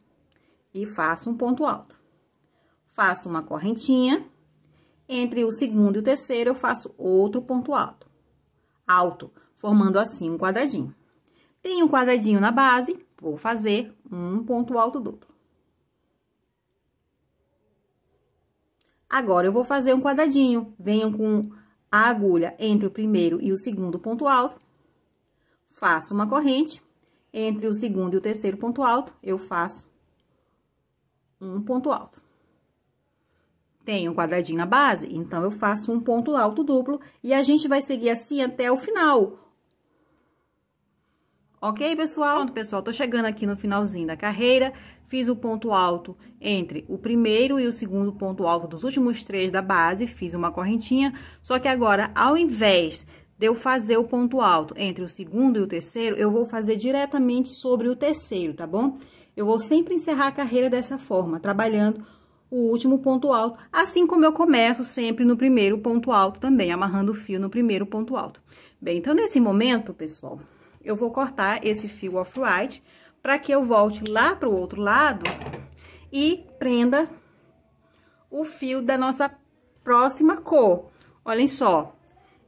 e faço um ponto alto. Faço uma correntinha entre o segundo e o terceiro, eu faço outro ponto alto, alto, formando assim um quadradinho. Tem um quadradinho na base, vou fazer um ponto alto duplo. Agora, eu vou fazer um quadradinho. Venho com a agulha entre o primeiro e o segundo ponto alto, faço uma corrente. Entre o segundo e o terceiro ponto alto, eu faço um ponto alto. Tem um quadradinho na base, então eu faço um ponto alto duplo e a gente vai seguir assim até o final. Ok, pessoal? Pronto, pessoal, tô chegando aqui no finalzinho da carreira, fiz o ponto alto entre o primeiro e o segundo ponto alto dos últimos três da base, fiz uma correntinha, só que agora, ao invés de eu fazer o ponto alto entre o segundo e o terceiro, eu vou fazer diretamente sobre o terceiro, tá bom? Eu vou sempre encerrar a carreira dessa forma, trabalhando o último ponto alto, assim como eu começo sempre no primeiro ponto alto também, amarrando o fio no primeiro ponto alto. Bem, então, nesse momento, pessoal, eu vou cortar esse fio off-white para que eu volte lá para o outro lado e prenda o fio da nossa próxima cor. Olhem só,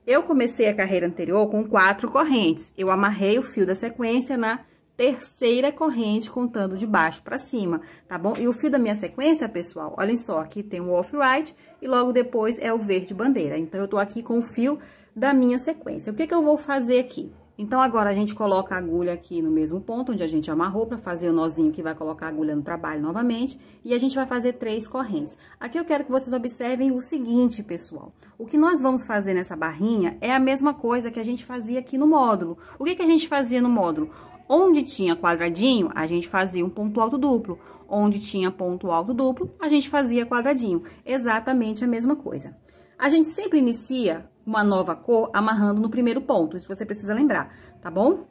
eu comecei a carreira anterior com quatro correntes. Eu amarrei o fio da sequência na terceira corrente contando de baixo para cima, tá bom? E o fio da minha sequência, pessoal, olhem só, aqui tem o off-right e logo depois é o verde bandeira. Então, eu tô aqui com o fio da minha sequência. O que que eu vou fazer aqui? Então, agora a gente coloca a agulha aqui no mesmo ponto onde a gente amarrou para fazer o nozinho que vai colocar a agulha no trabalho novamente. E a gente vai fazer três correntes. Aqui eu quero que vocês observem o seguinte, pessoal. O que nós vamos fazer nessa barrinha é a mesma coisa que a gente fazia aqui no módulo. O que, que a gente fazia no módulo? Onde tinha quadradinho, a gente fazia um ponto alto duplo. Onde tinha ponto alto duplo, a gente fazia quadradinho. Exatamente a mesma coisa. A gente sempre inicia uma nova cor amarrando no primeiro ponto, isso você precisa lembrar, tá bom?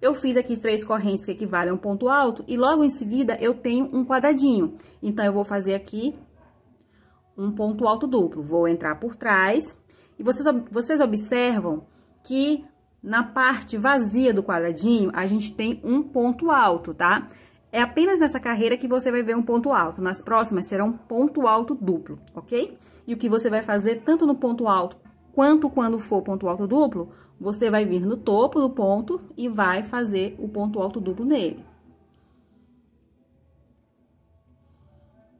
Eu fiz aqui três correntes que equivalem a um ponto alto e logo em seguida eu tenho um quadradinho. Então, eu vou fazer aqui um ponto alto duplo. Vou entrar por trás e vocês, vocês observam que na parte vazia do quadradinho, a gente tem um ponto alto, tá? É apenas nessa carreira que você vai ver um ponto alto. Nas próximas, será um ponto alto duplo, ok? E o que você vai fazer tanto no ponto alto quanto quando for ponto alto duplo, você vai vir no topo do ponto e vai fazer o ponto alto duplo nele.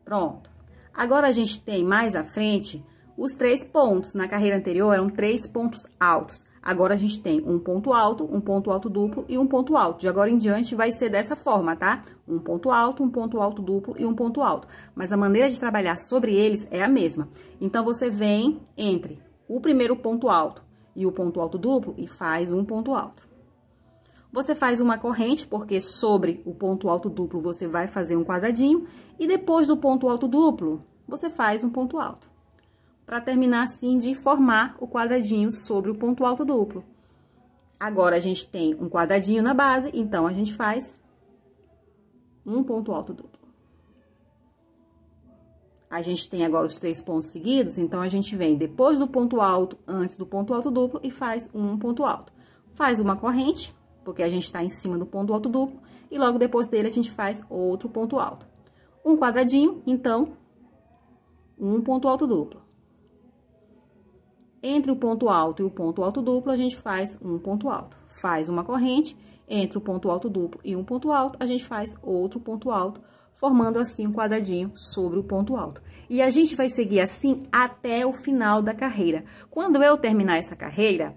Pronto. Agora, a gente tem mais à frente os três pontos. Na carreira anterior eram três pontos altos. Agora a gente tem um ponto alto, um ponto alto duplo e um ponto alto. De agora em diante vai ser dessa forma, tá? Um ponto alto, um ponto alto duplo e um ponto alto. Mas a maneira de trabalhar sobre eles é a mesma. Então você vem entre o primeiro ponto alto e o ponto alto duplo e faz um ponto alto. Você faz uma corrente, porque sobre o ponto alto duplo você vai fazer um quadradinho, e depois do ponto alto duplo, você faz um ponto alto para terminar assim de formar o quadradinho sobre o ponto alto duplo. Agora, a gente tem um quadradinho na base, então, a gente faz um ponto alto duplo. A gente tem agora os três pontos seguidos, então, a gente vem depois do ponto alto, antes do ponto alto duplo e faz um ponto alto. Faz uma corrente, porque a gente está em cima do ponto alto duplo, e logo depois dele a gente faz outro ponto alto. Um quadradinho, então, um ponto alto duplo. Entre o ponto alto e o ponto alto duplo, a gente faz um ponto alto. Faz uma corrente, entre o ponto alto duplo e um ponto alto, a gente faz outro ponto alto, formando assim um quadradinho sobre o ponto alto. E a gente vai seguir assim até o final da carreira. Quando eu terminar essa carreira,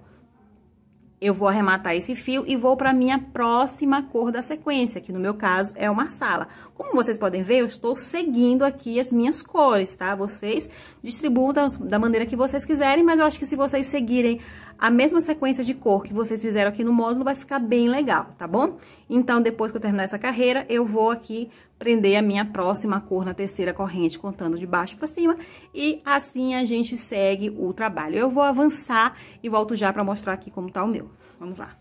eu vou arrematar esse fio e vou para minha próxima cor da sequência, que no meu caso é o marsala. Como vocês podem ver, eu estou seguindo aqui as minhas cores, tá? Vocês distribuam da maneira que vocês quiserem, mas eu acho que se vocês seguirem a mesma sequência de cor que vocês fizeram aqui no módulo vai ficar bem legal, tá bom? Então, depois que eu terminar essa carreira, eu vou aqui prender a minha próxima cor na terceira corrente, contando de baixo para cima, e assim a gente segue o trabalho. Eu vou avançar e volto já para mostrar aqui como tá o meu. Vamos lá.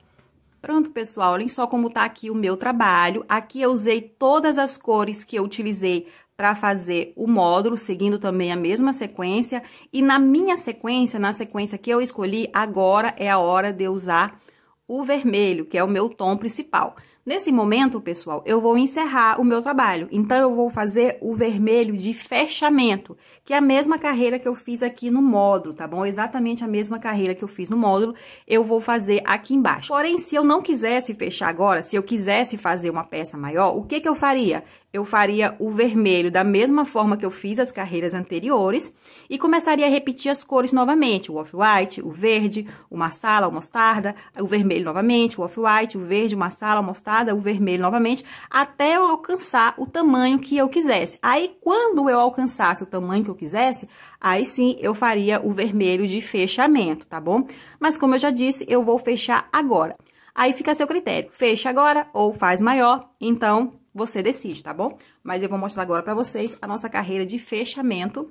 Pronto, pessoal, olhem só como tá aqui o meu trabalho. Aqui eu usei todas as cores que eu utilizei para fazer o módulo, seguindo também a mesma sequência. E na minha sequência, na sequência que eu escolhi, agora é a hora de usar o vermelho, que é o meu tom principal. Nesse momento, pessoal, eu vou encerrar o meu trabalho. Então, eu vou fazer o vermelho de fechamento, que é a mesma carreira que eu fiz aqui no módulo, tá bom? Exatamente a mesma carreira que eu fiz no módulo, eu vou fazer aqui embaixo. Porém, se eu não quisesse fechar agora, se eu quisesse fazer uma peça maior, o que que eu faria? eu faria o vermelho da mesma forma que eu fiz as carreiras anteriores e começaria a repetir as cores novamente, o off-white, o verde, o marsala, o mostarda, o vermelho novamente, o off-white, o verde, o marsala, o mostarda, o vermelho novamente, até eu alcançar o tamanho que eu quisesse. Aí, quando eu alcançasse o tamanho que eu quisesse, aí sim eu faria o vermelho de fechamento, tá bom? Mas como eu já disse, eu vou fechar agora. Aí fica a seu critério, fecha agora ou faz maior, então você decide, tá bom? Mas eu vou mostrar agora pra vocês a nossa carreira de fechamento.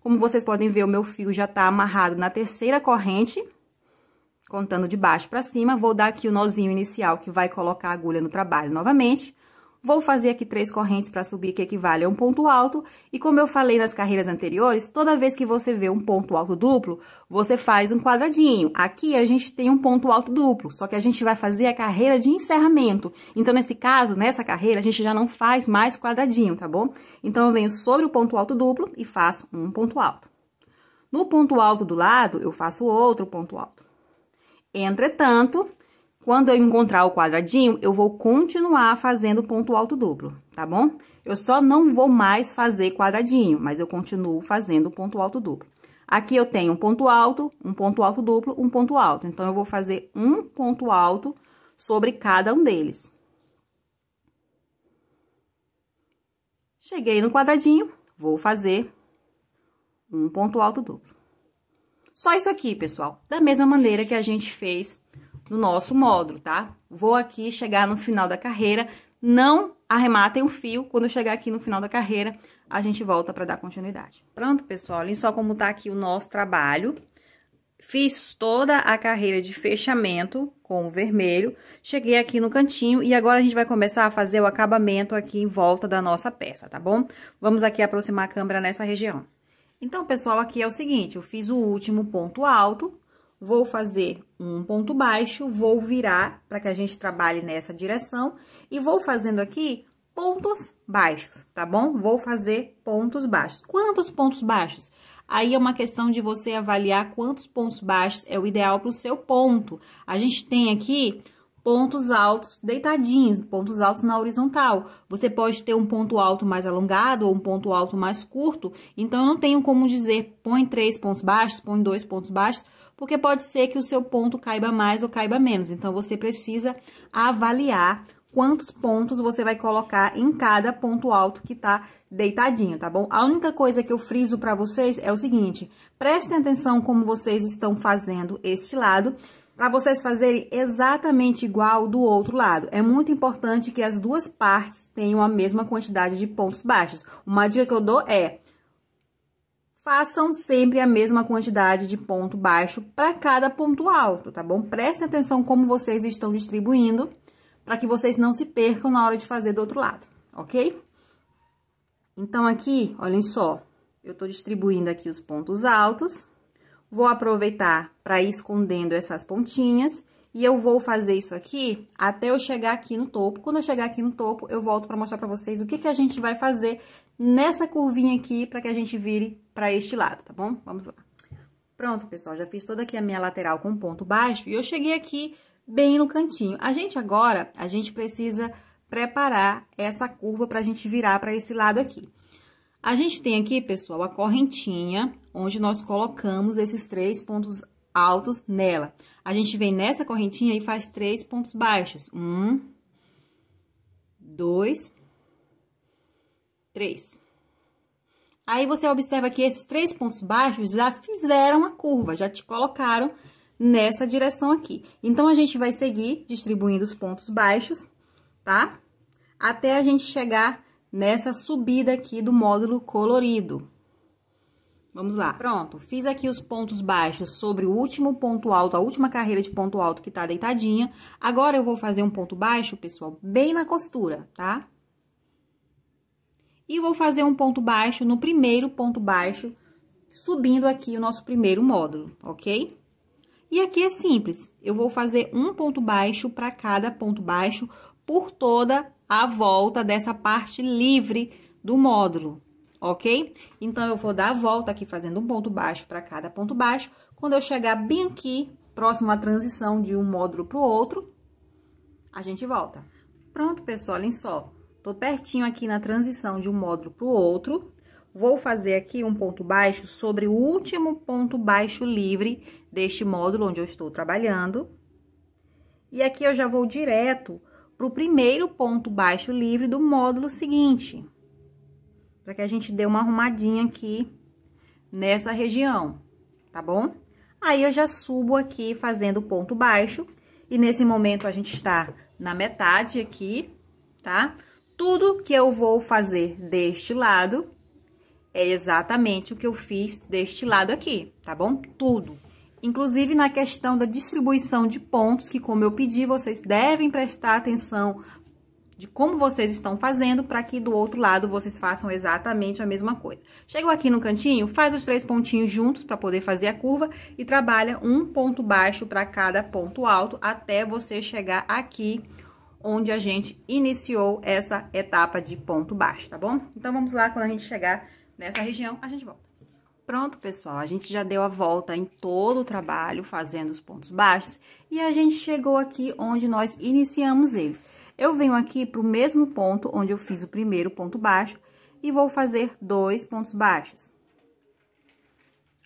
Como vocês podem ver, o meu fio já tá amarrado na terceira corrente, contando de baixo pra cima. Vou dar aqui o nozinho inicial que vai colocar a agulha no trabalho novamente. Vou fazer aqui três correntes para subir, que equivale a um ponto alto. E como eu falei nas carreiras anteriores, toda vez que você vê um ponto alto duplo, você faz um quadradinho. Aqui a gente tem um ponto alto duplo, só que a gente vai fazer a carreira de encerramento. Então, nesse caso, nessa carreira, a gente já não faz mais quadradinho, tá bom? Então, eu venho sobre o ponto alto duplo e faço um ponto alto. No ponto alto do lado, eu faço outro ponto alto. Entretanto, quando eu encontrar o quadradinho, eu vou continuar fazendo ponto alto duplo, tá bom? Eu só não vou mais fazer quadradinho, mas eu continuo fazendo ponto alto duplo. Aqui eu tenho um ponto alto, um ponto alto duplo, um ponto alto. Então, eu vou fazer um ponto alto sobre cada um deles. Cheguei no quadradinho, vou fazer um ponto alto duplo. Só isso aqui, pessoal. Da mesma maneira que a gente fez no nosso módulo, tá? Vou aqui chegar no final da carreira, não arrematem o fio, quando eu chegar aqui no final da carreira, a gente volta para dar continuidade. Pronto, pessoal, olhem só como tá aqui o nosso trabalho. Fiz toda a carreira de fechamento com o vermelho, cheguei aqui no cantinho e agora a gente vai começar a fazer o acabamento aqui em volta da nossa peça, tá bom? Vamos aqui aproximar a câmera nessa região. Então, pessoal, aqui é o seguinte, eu fiz o último ponto alto, vou fazer um ponto baixo, vou virar para que a gente trabalhe nessa direção e vou fazendo aqui pontos baixos, tá bom? Vou fazer pontos baixos. Quantos pontos baixos? Aí é uma questão de você avaliar quantos pontos baixos é o ideal para o seu ponto. A gente tem aqui pontos altos deitadinhos, pontos altos na horizontal. Você pode ter um ponto alto mais alongado ou um ponto alto mais curto. Então, eu não tenho como dizer põe três pontos baixos, põe dois pontos baixos, porque pode ser que o seu ponto caiba mais ou caiba menos. Então, você precisa avaliar quantos pontos você vai colocar em cada ponto alto que tá deitadinho, tá bom? A única coisa que eu friso para vocês é o seguinte, prestem atenção como vocês estão fazendo este lado, para vocês fazerem exatamente igual do outro lado. É muito importante que as duas partes tenham a mesma quantidade de pontos baixos. Uma dica que eu dou é, façam sempre a mesma quantidade de ponto baixo para cada ponto alto, tá bom? Prestem atenção como vocês estão distribuindo, para que vocês não se percam na hora de fazer do outro lado, ok? Então, aqui, olhem só, eu tô distribuindo aqui os pontos altos, vou aproveitar para ir escondendo essas pontinhas, e eu vou fazer isso aqui até eu chegar aqui no topo. Quando eu chegar aqui no topo, eu volto para mostrar para vocês o que, que a gente vai fazer nessa curvinha aqui para que a gente vire para este lado, tá bom? Vamos lá. Pronto, pessoal, já fiz toda aqui a minha lateral com ponto baixo e eu cheguei aqui bem no cantinho. A gente agora, a gente precisa preparar essa curva para a gente virar para esse lado aqui. A gente tem aqui, pessoal, a correntinha, onde nós colocamos esses três pontos altos nela. A gente vem nessa correntinha e faz três pontos baixos. Um, dois Aí você observa que esses três pontos baixos já fizeram a curva, já te colocaram nessa direção aqui. Então, a gente vai seguir distribuindo os pontos baixos, tá? Até a gente chegar nessa subida aqui do módulo colorido. Vamos lá. Pronto, fiz aqui os pontos baixos sobre o último ponto alto, a última carreira de ponto alto que tá deitadinha. Agora, eu vou fazer um ponto baixo, pessoal, bem na costura, tá? e vou fazer um ponto baixo no primeiro ponto baixo, subindo aqui o nosso primeiro módulo, ok? E aqui é simples, eu vou fazer um ponto baixo para cada ponto baixo por toda a volta dessa parte livre do módulo, ok? Então, eu vou dar a volta aqui fazendo um ponto baixo para cada ponto baixo. Quando eu chegar bem aqui, próximo à transição de um módulo para o outro, a gente volta. Pronto, pessoal, olhem só. Tô pertinho aqui na transição de um módulo pro outro. Vou fazer aqui um ponto baixo sobre o último ponto baixo livre deste módulo onde eu estou trabalhando. E aqui eu já vou direto pro primeiro ponto baixo livre do módulo seguinte. Para que a gente dê uma arrumadinha aqui nessa região, tá bom? Aí eu já subo aqui fazendo ponto baixo. E nesse momento a gente está na metade aqui, tá? tudo que eu vou fazer deste lado é exatamente o que eu fiz deste lado aqui, tá bom? Tudo. Inclusive na questão da distribuição de pontos, que como eu pedi, vocês devem prestar atenção de como vocês estão fazendo para que do outro lado vocês façam exatamente a mesma coisa. Chegou aqui no cantinho, faz os três pontinhos juntos para poder fazer a curva e trabalha um ponto baixo para cada ponto alto até você chegar aqui onde a gente iniciou essa etapa de ponto baixo, tá bom? Então, vamos lá, quando a gente chegar nessa região, a gente volta. Pronto, pessoal, a gente já deu a volta em todo o trabalho, fazendo os pontos baixos, e a gente chegou aqui onde nós iniciamos eles. Eu venho aqui para o mesmo ponto onde eu fiz o primeiro ponto baixo, e vou fazer dois pontos baixos.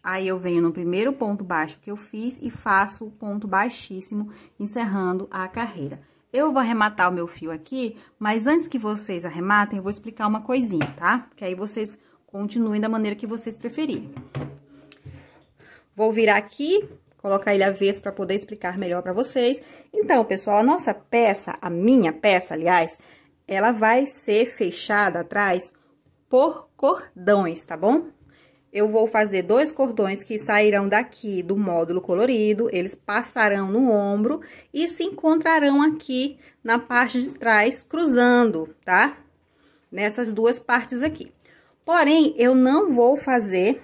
Aí, eu venho no primeiro ponto baixo que eu fiz e faço o ponto baixíssimo, encerrando a carreira. Eu vou arrematar o meu fio aqui, mas antes que vocês arrematem, eu vou explicar uma coisinha, tá? Que aí vocês continuem da maneira que vocês preferirem. Vou virar aqui, colocar ele vez para poder explicar melhor para vocês. Então, pessoal, a nossa peça, a minha peça, aliás, ela vai ser fechada atrás por cordões, tá bom? eu vou fazer dois cordões que sairão daqui do módulo colorido, eles passarão no ombro e se encontrarão aqui na parte de trás, cruzando, tá? Nessas duas partes aqui. Porém, eu não vou fazer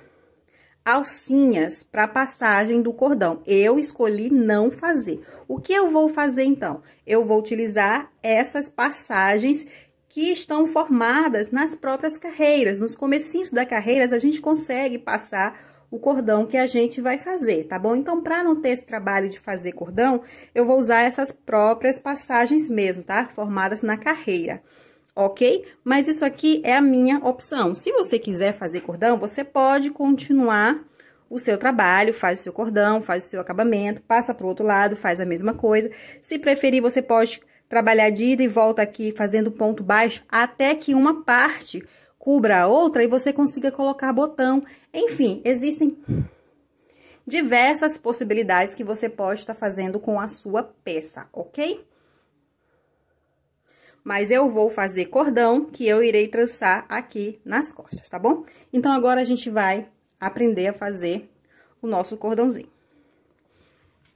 alcinhas para passagem do cordão. Eu escolhi não fazer. O que eu vou fazer, então? Eu vou utilizar essas passagens que estão formadas nas próprias carreiras. Nos comecinhos da carreira, a gente consegue passar o cordão que a gente vai fazer, tá bom? Então, para não ter esse trabalho de fazer cordão, eu vou usar essas próprias passagens mesmo, tá? Formadas na carreira, ok? Mas isso aqui é a minha opção. Se você quiser fazer cordão, você pode continuar o seu trabalho, faz o seu cordão, faz o seu acabamento, passa para o outro lado, faz a mesma coisa. Se preferir, você pode trabalhar de ida e volta aqui, fazendo ponto baixo, até que uma parte cubra a outra e você consiga colocar botão. Enfim, existem diversas possibilidades que você pode estar tá fazendo com a sua peça, ok? Mas eu vou fazer cordão que eu irei trançar aqui nas costas, tá bom? Então, agora a gente vai aprender a fazer o nosso cordãozinho.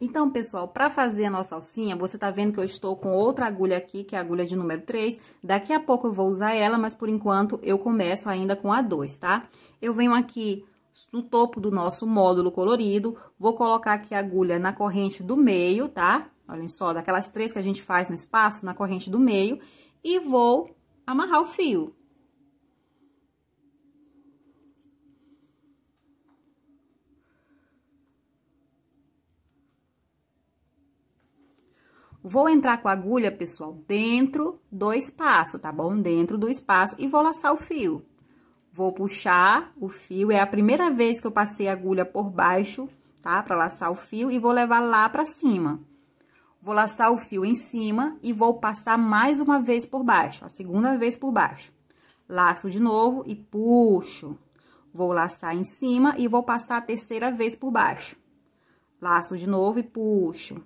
Então, pessoal, para fazer a nossa alcinha, você tá vendo que eu estou com outra agulha aqui, que é a agulha de número 3. Daqui a pouco eu vou usar ela, mas por enquanto eu começo ainda com a 2, tá? Eu venho aqui no topo do nosso módulo colorido, vou colocar aqui a agulha na corrente do meio, tá? Olhem só, daquelas três que a gente faz no espaço, na corrente do meio, e vou amarrar o fio. Vou entrar com a agulha, pessoal, dentro do espaço, tá bom? Dentro do espaço e vou laçar o fio. Vou puxar o fio, é a primeira vez que eu passei a agulha por baixo, tá? Pra laçar o fio e vou levar lá pra cima. Vou laçar o fio em cima e vou passar mais uma vez por baixo, a segunda vez por baixo. Laço de novo e puxo. Vou laçar em cima e vou passar a terceira vez por baixo. Laço de novo e puxo.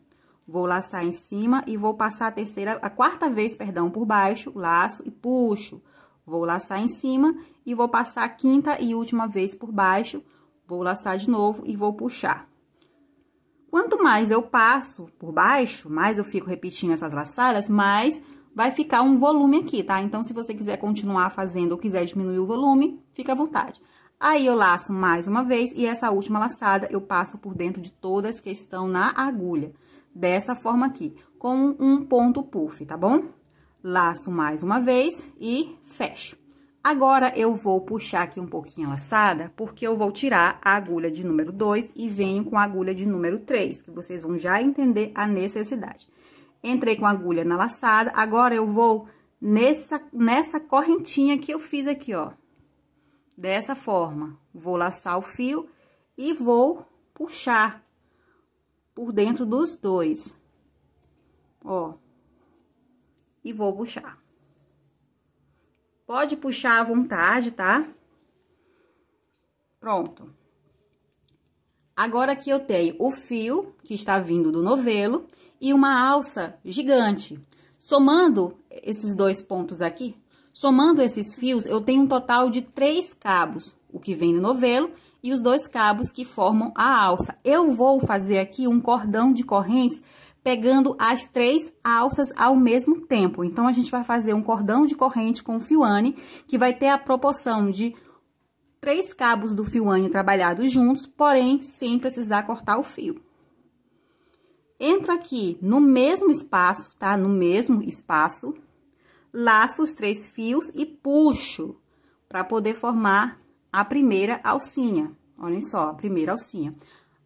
Vou laçar em cima e vou passar a terceira, a quarta vez, perdão, por baixo, laço e puxo. Vou laçar em cima e vou passar a quinta e última vez por baixo, vou laçar de novo e vou puxar. Quanto mais eu passo por baixo, mais eu fico repetindo essas laçadas, mais vai ficar um volume aqui, tá? Então, se você quiser continuar fazendo ou quiser diminuir o volume, fica à vontade. Aí, eu laço mais uma vez e essa última laçada eu passo por dentro de todas que estão na agulha dessa forma aqui, com um ponto puff, tá bom? Laço mais uma vez e fecho. Agora, eu vou puxar aqui um pouquinho a laçada, porque eu vou tirar a agulha de número 2 e venho com a agulha de número 3, que vocês vão já entender a necessidade. Entrei com a agulha na laçada, agora eu vou nessa, nessa correntinha que eu fiz aqui, ó. Dessa forma, vou laçar o fio e vou puxar por dentro dos dois. Ó. E vou puxar. Pode puxar à vontade, tá? Pronto. Agora aqui eu tenho o fio que está vindo do novelo e uma alça gigante. Somando esses dois pontos aqui, somando esses fios, eu tenho um total de três cabos. O que vem do novelo e os dois cabos que formam a alça. Eu vou fazer aqui um cordão de correntes pegando as três alças ao mesmo tempo. Então, a gente vai fazer um cordão de corrente com fioane, que vai ter a proporção de três cabos do fioane trabalhados juntos, porém, sem precisar cortar o fio. Entro aqui no mesmo espaço, tá? No mesmo espaço, laço os três fios e puxo para poder formar a primeira alcinha. Olhem só, a primeira alcinha.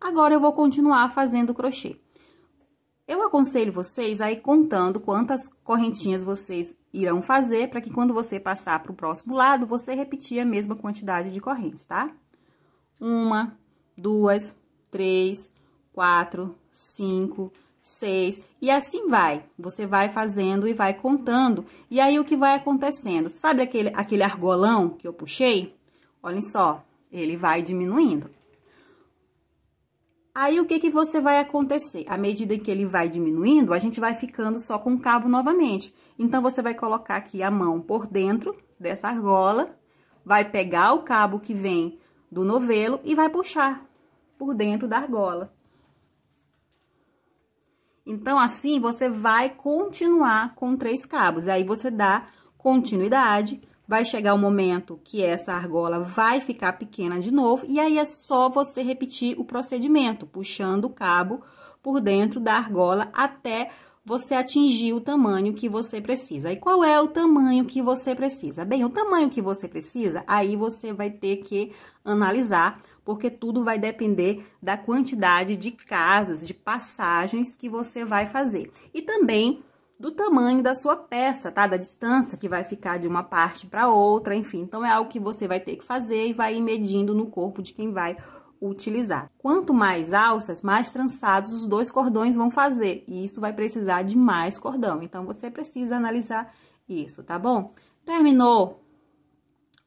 Agora, eu vou continuar fazendo crochê. Eu aconselho vocês a ir contando quantas correntinhas vocês irão fazer, para que quando você passar para o próximo lado, você repetir a mesma quantidade de correntes, tá? Uma, duas, três, quatro, cinco, seis, e assim vai. Você vai fazendo e vai contando, e aí o que vai acontecendo? Sabe aquele, aquele argolão que eu puxei? Olhem só, ele vai diminuindo. Aí, o que que você vai acontecer? À medida que ele vai diminuindo, a gente vai ficando só com o cabo novamente. Então, você vai colocar aqui a mão por dentro dessa argola, vai pegar o cabo que vem do novelo e vai puxar por dentro da argola. Então, assim, você vai continuar com três cabos. Aí, você dá continuidade vai chegar o momento que essa argola vai ficar pequena de novo, e aí é só você repetir o procedimento, puxando o cabo por dentro da argola até você atingir o tamanho que você precisa. E qual é o tamanho que você precisa? Bem, o tamanho que você precisa, aí você vai ter que analisar, porque tudo vai depender da quantidade de casas, de passagens que você vai fazer. E também do tamanho da sua peça, tá? Da distância que vai ficar de uma parte para outra, enfim. Então, é algo que você vai ter que fazer e vai ir medindo no corpo de quem vai utilizar. Quanto mais alças, mais trançados os dois cordões vão fazer, e isso vai precisar de mais cordão. Então, você precisa analisar isso, tá bom? Terminou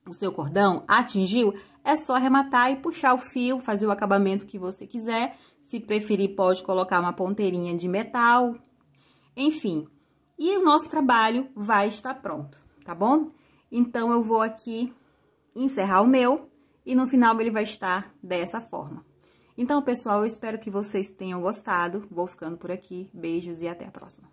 o seu cordão, atingiu, é só arrematar e puxar o fio, fazer o acabamento que você quiser. Se preferir, pode colocar uma ponteirinha de metal. Enfim, e o nosso trabalho vai estar pronto, tá bom? Então, eu vou aqui encerrar o meu e no final ele vai estar dessa forma. Então, pessoal, eu espero que vocês tenham gostado. Vou ficando por aqui. Beijos e até a próxima.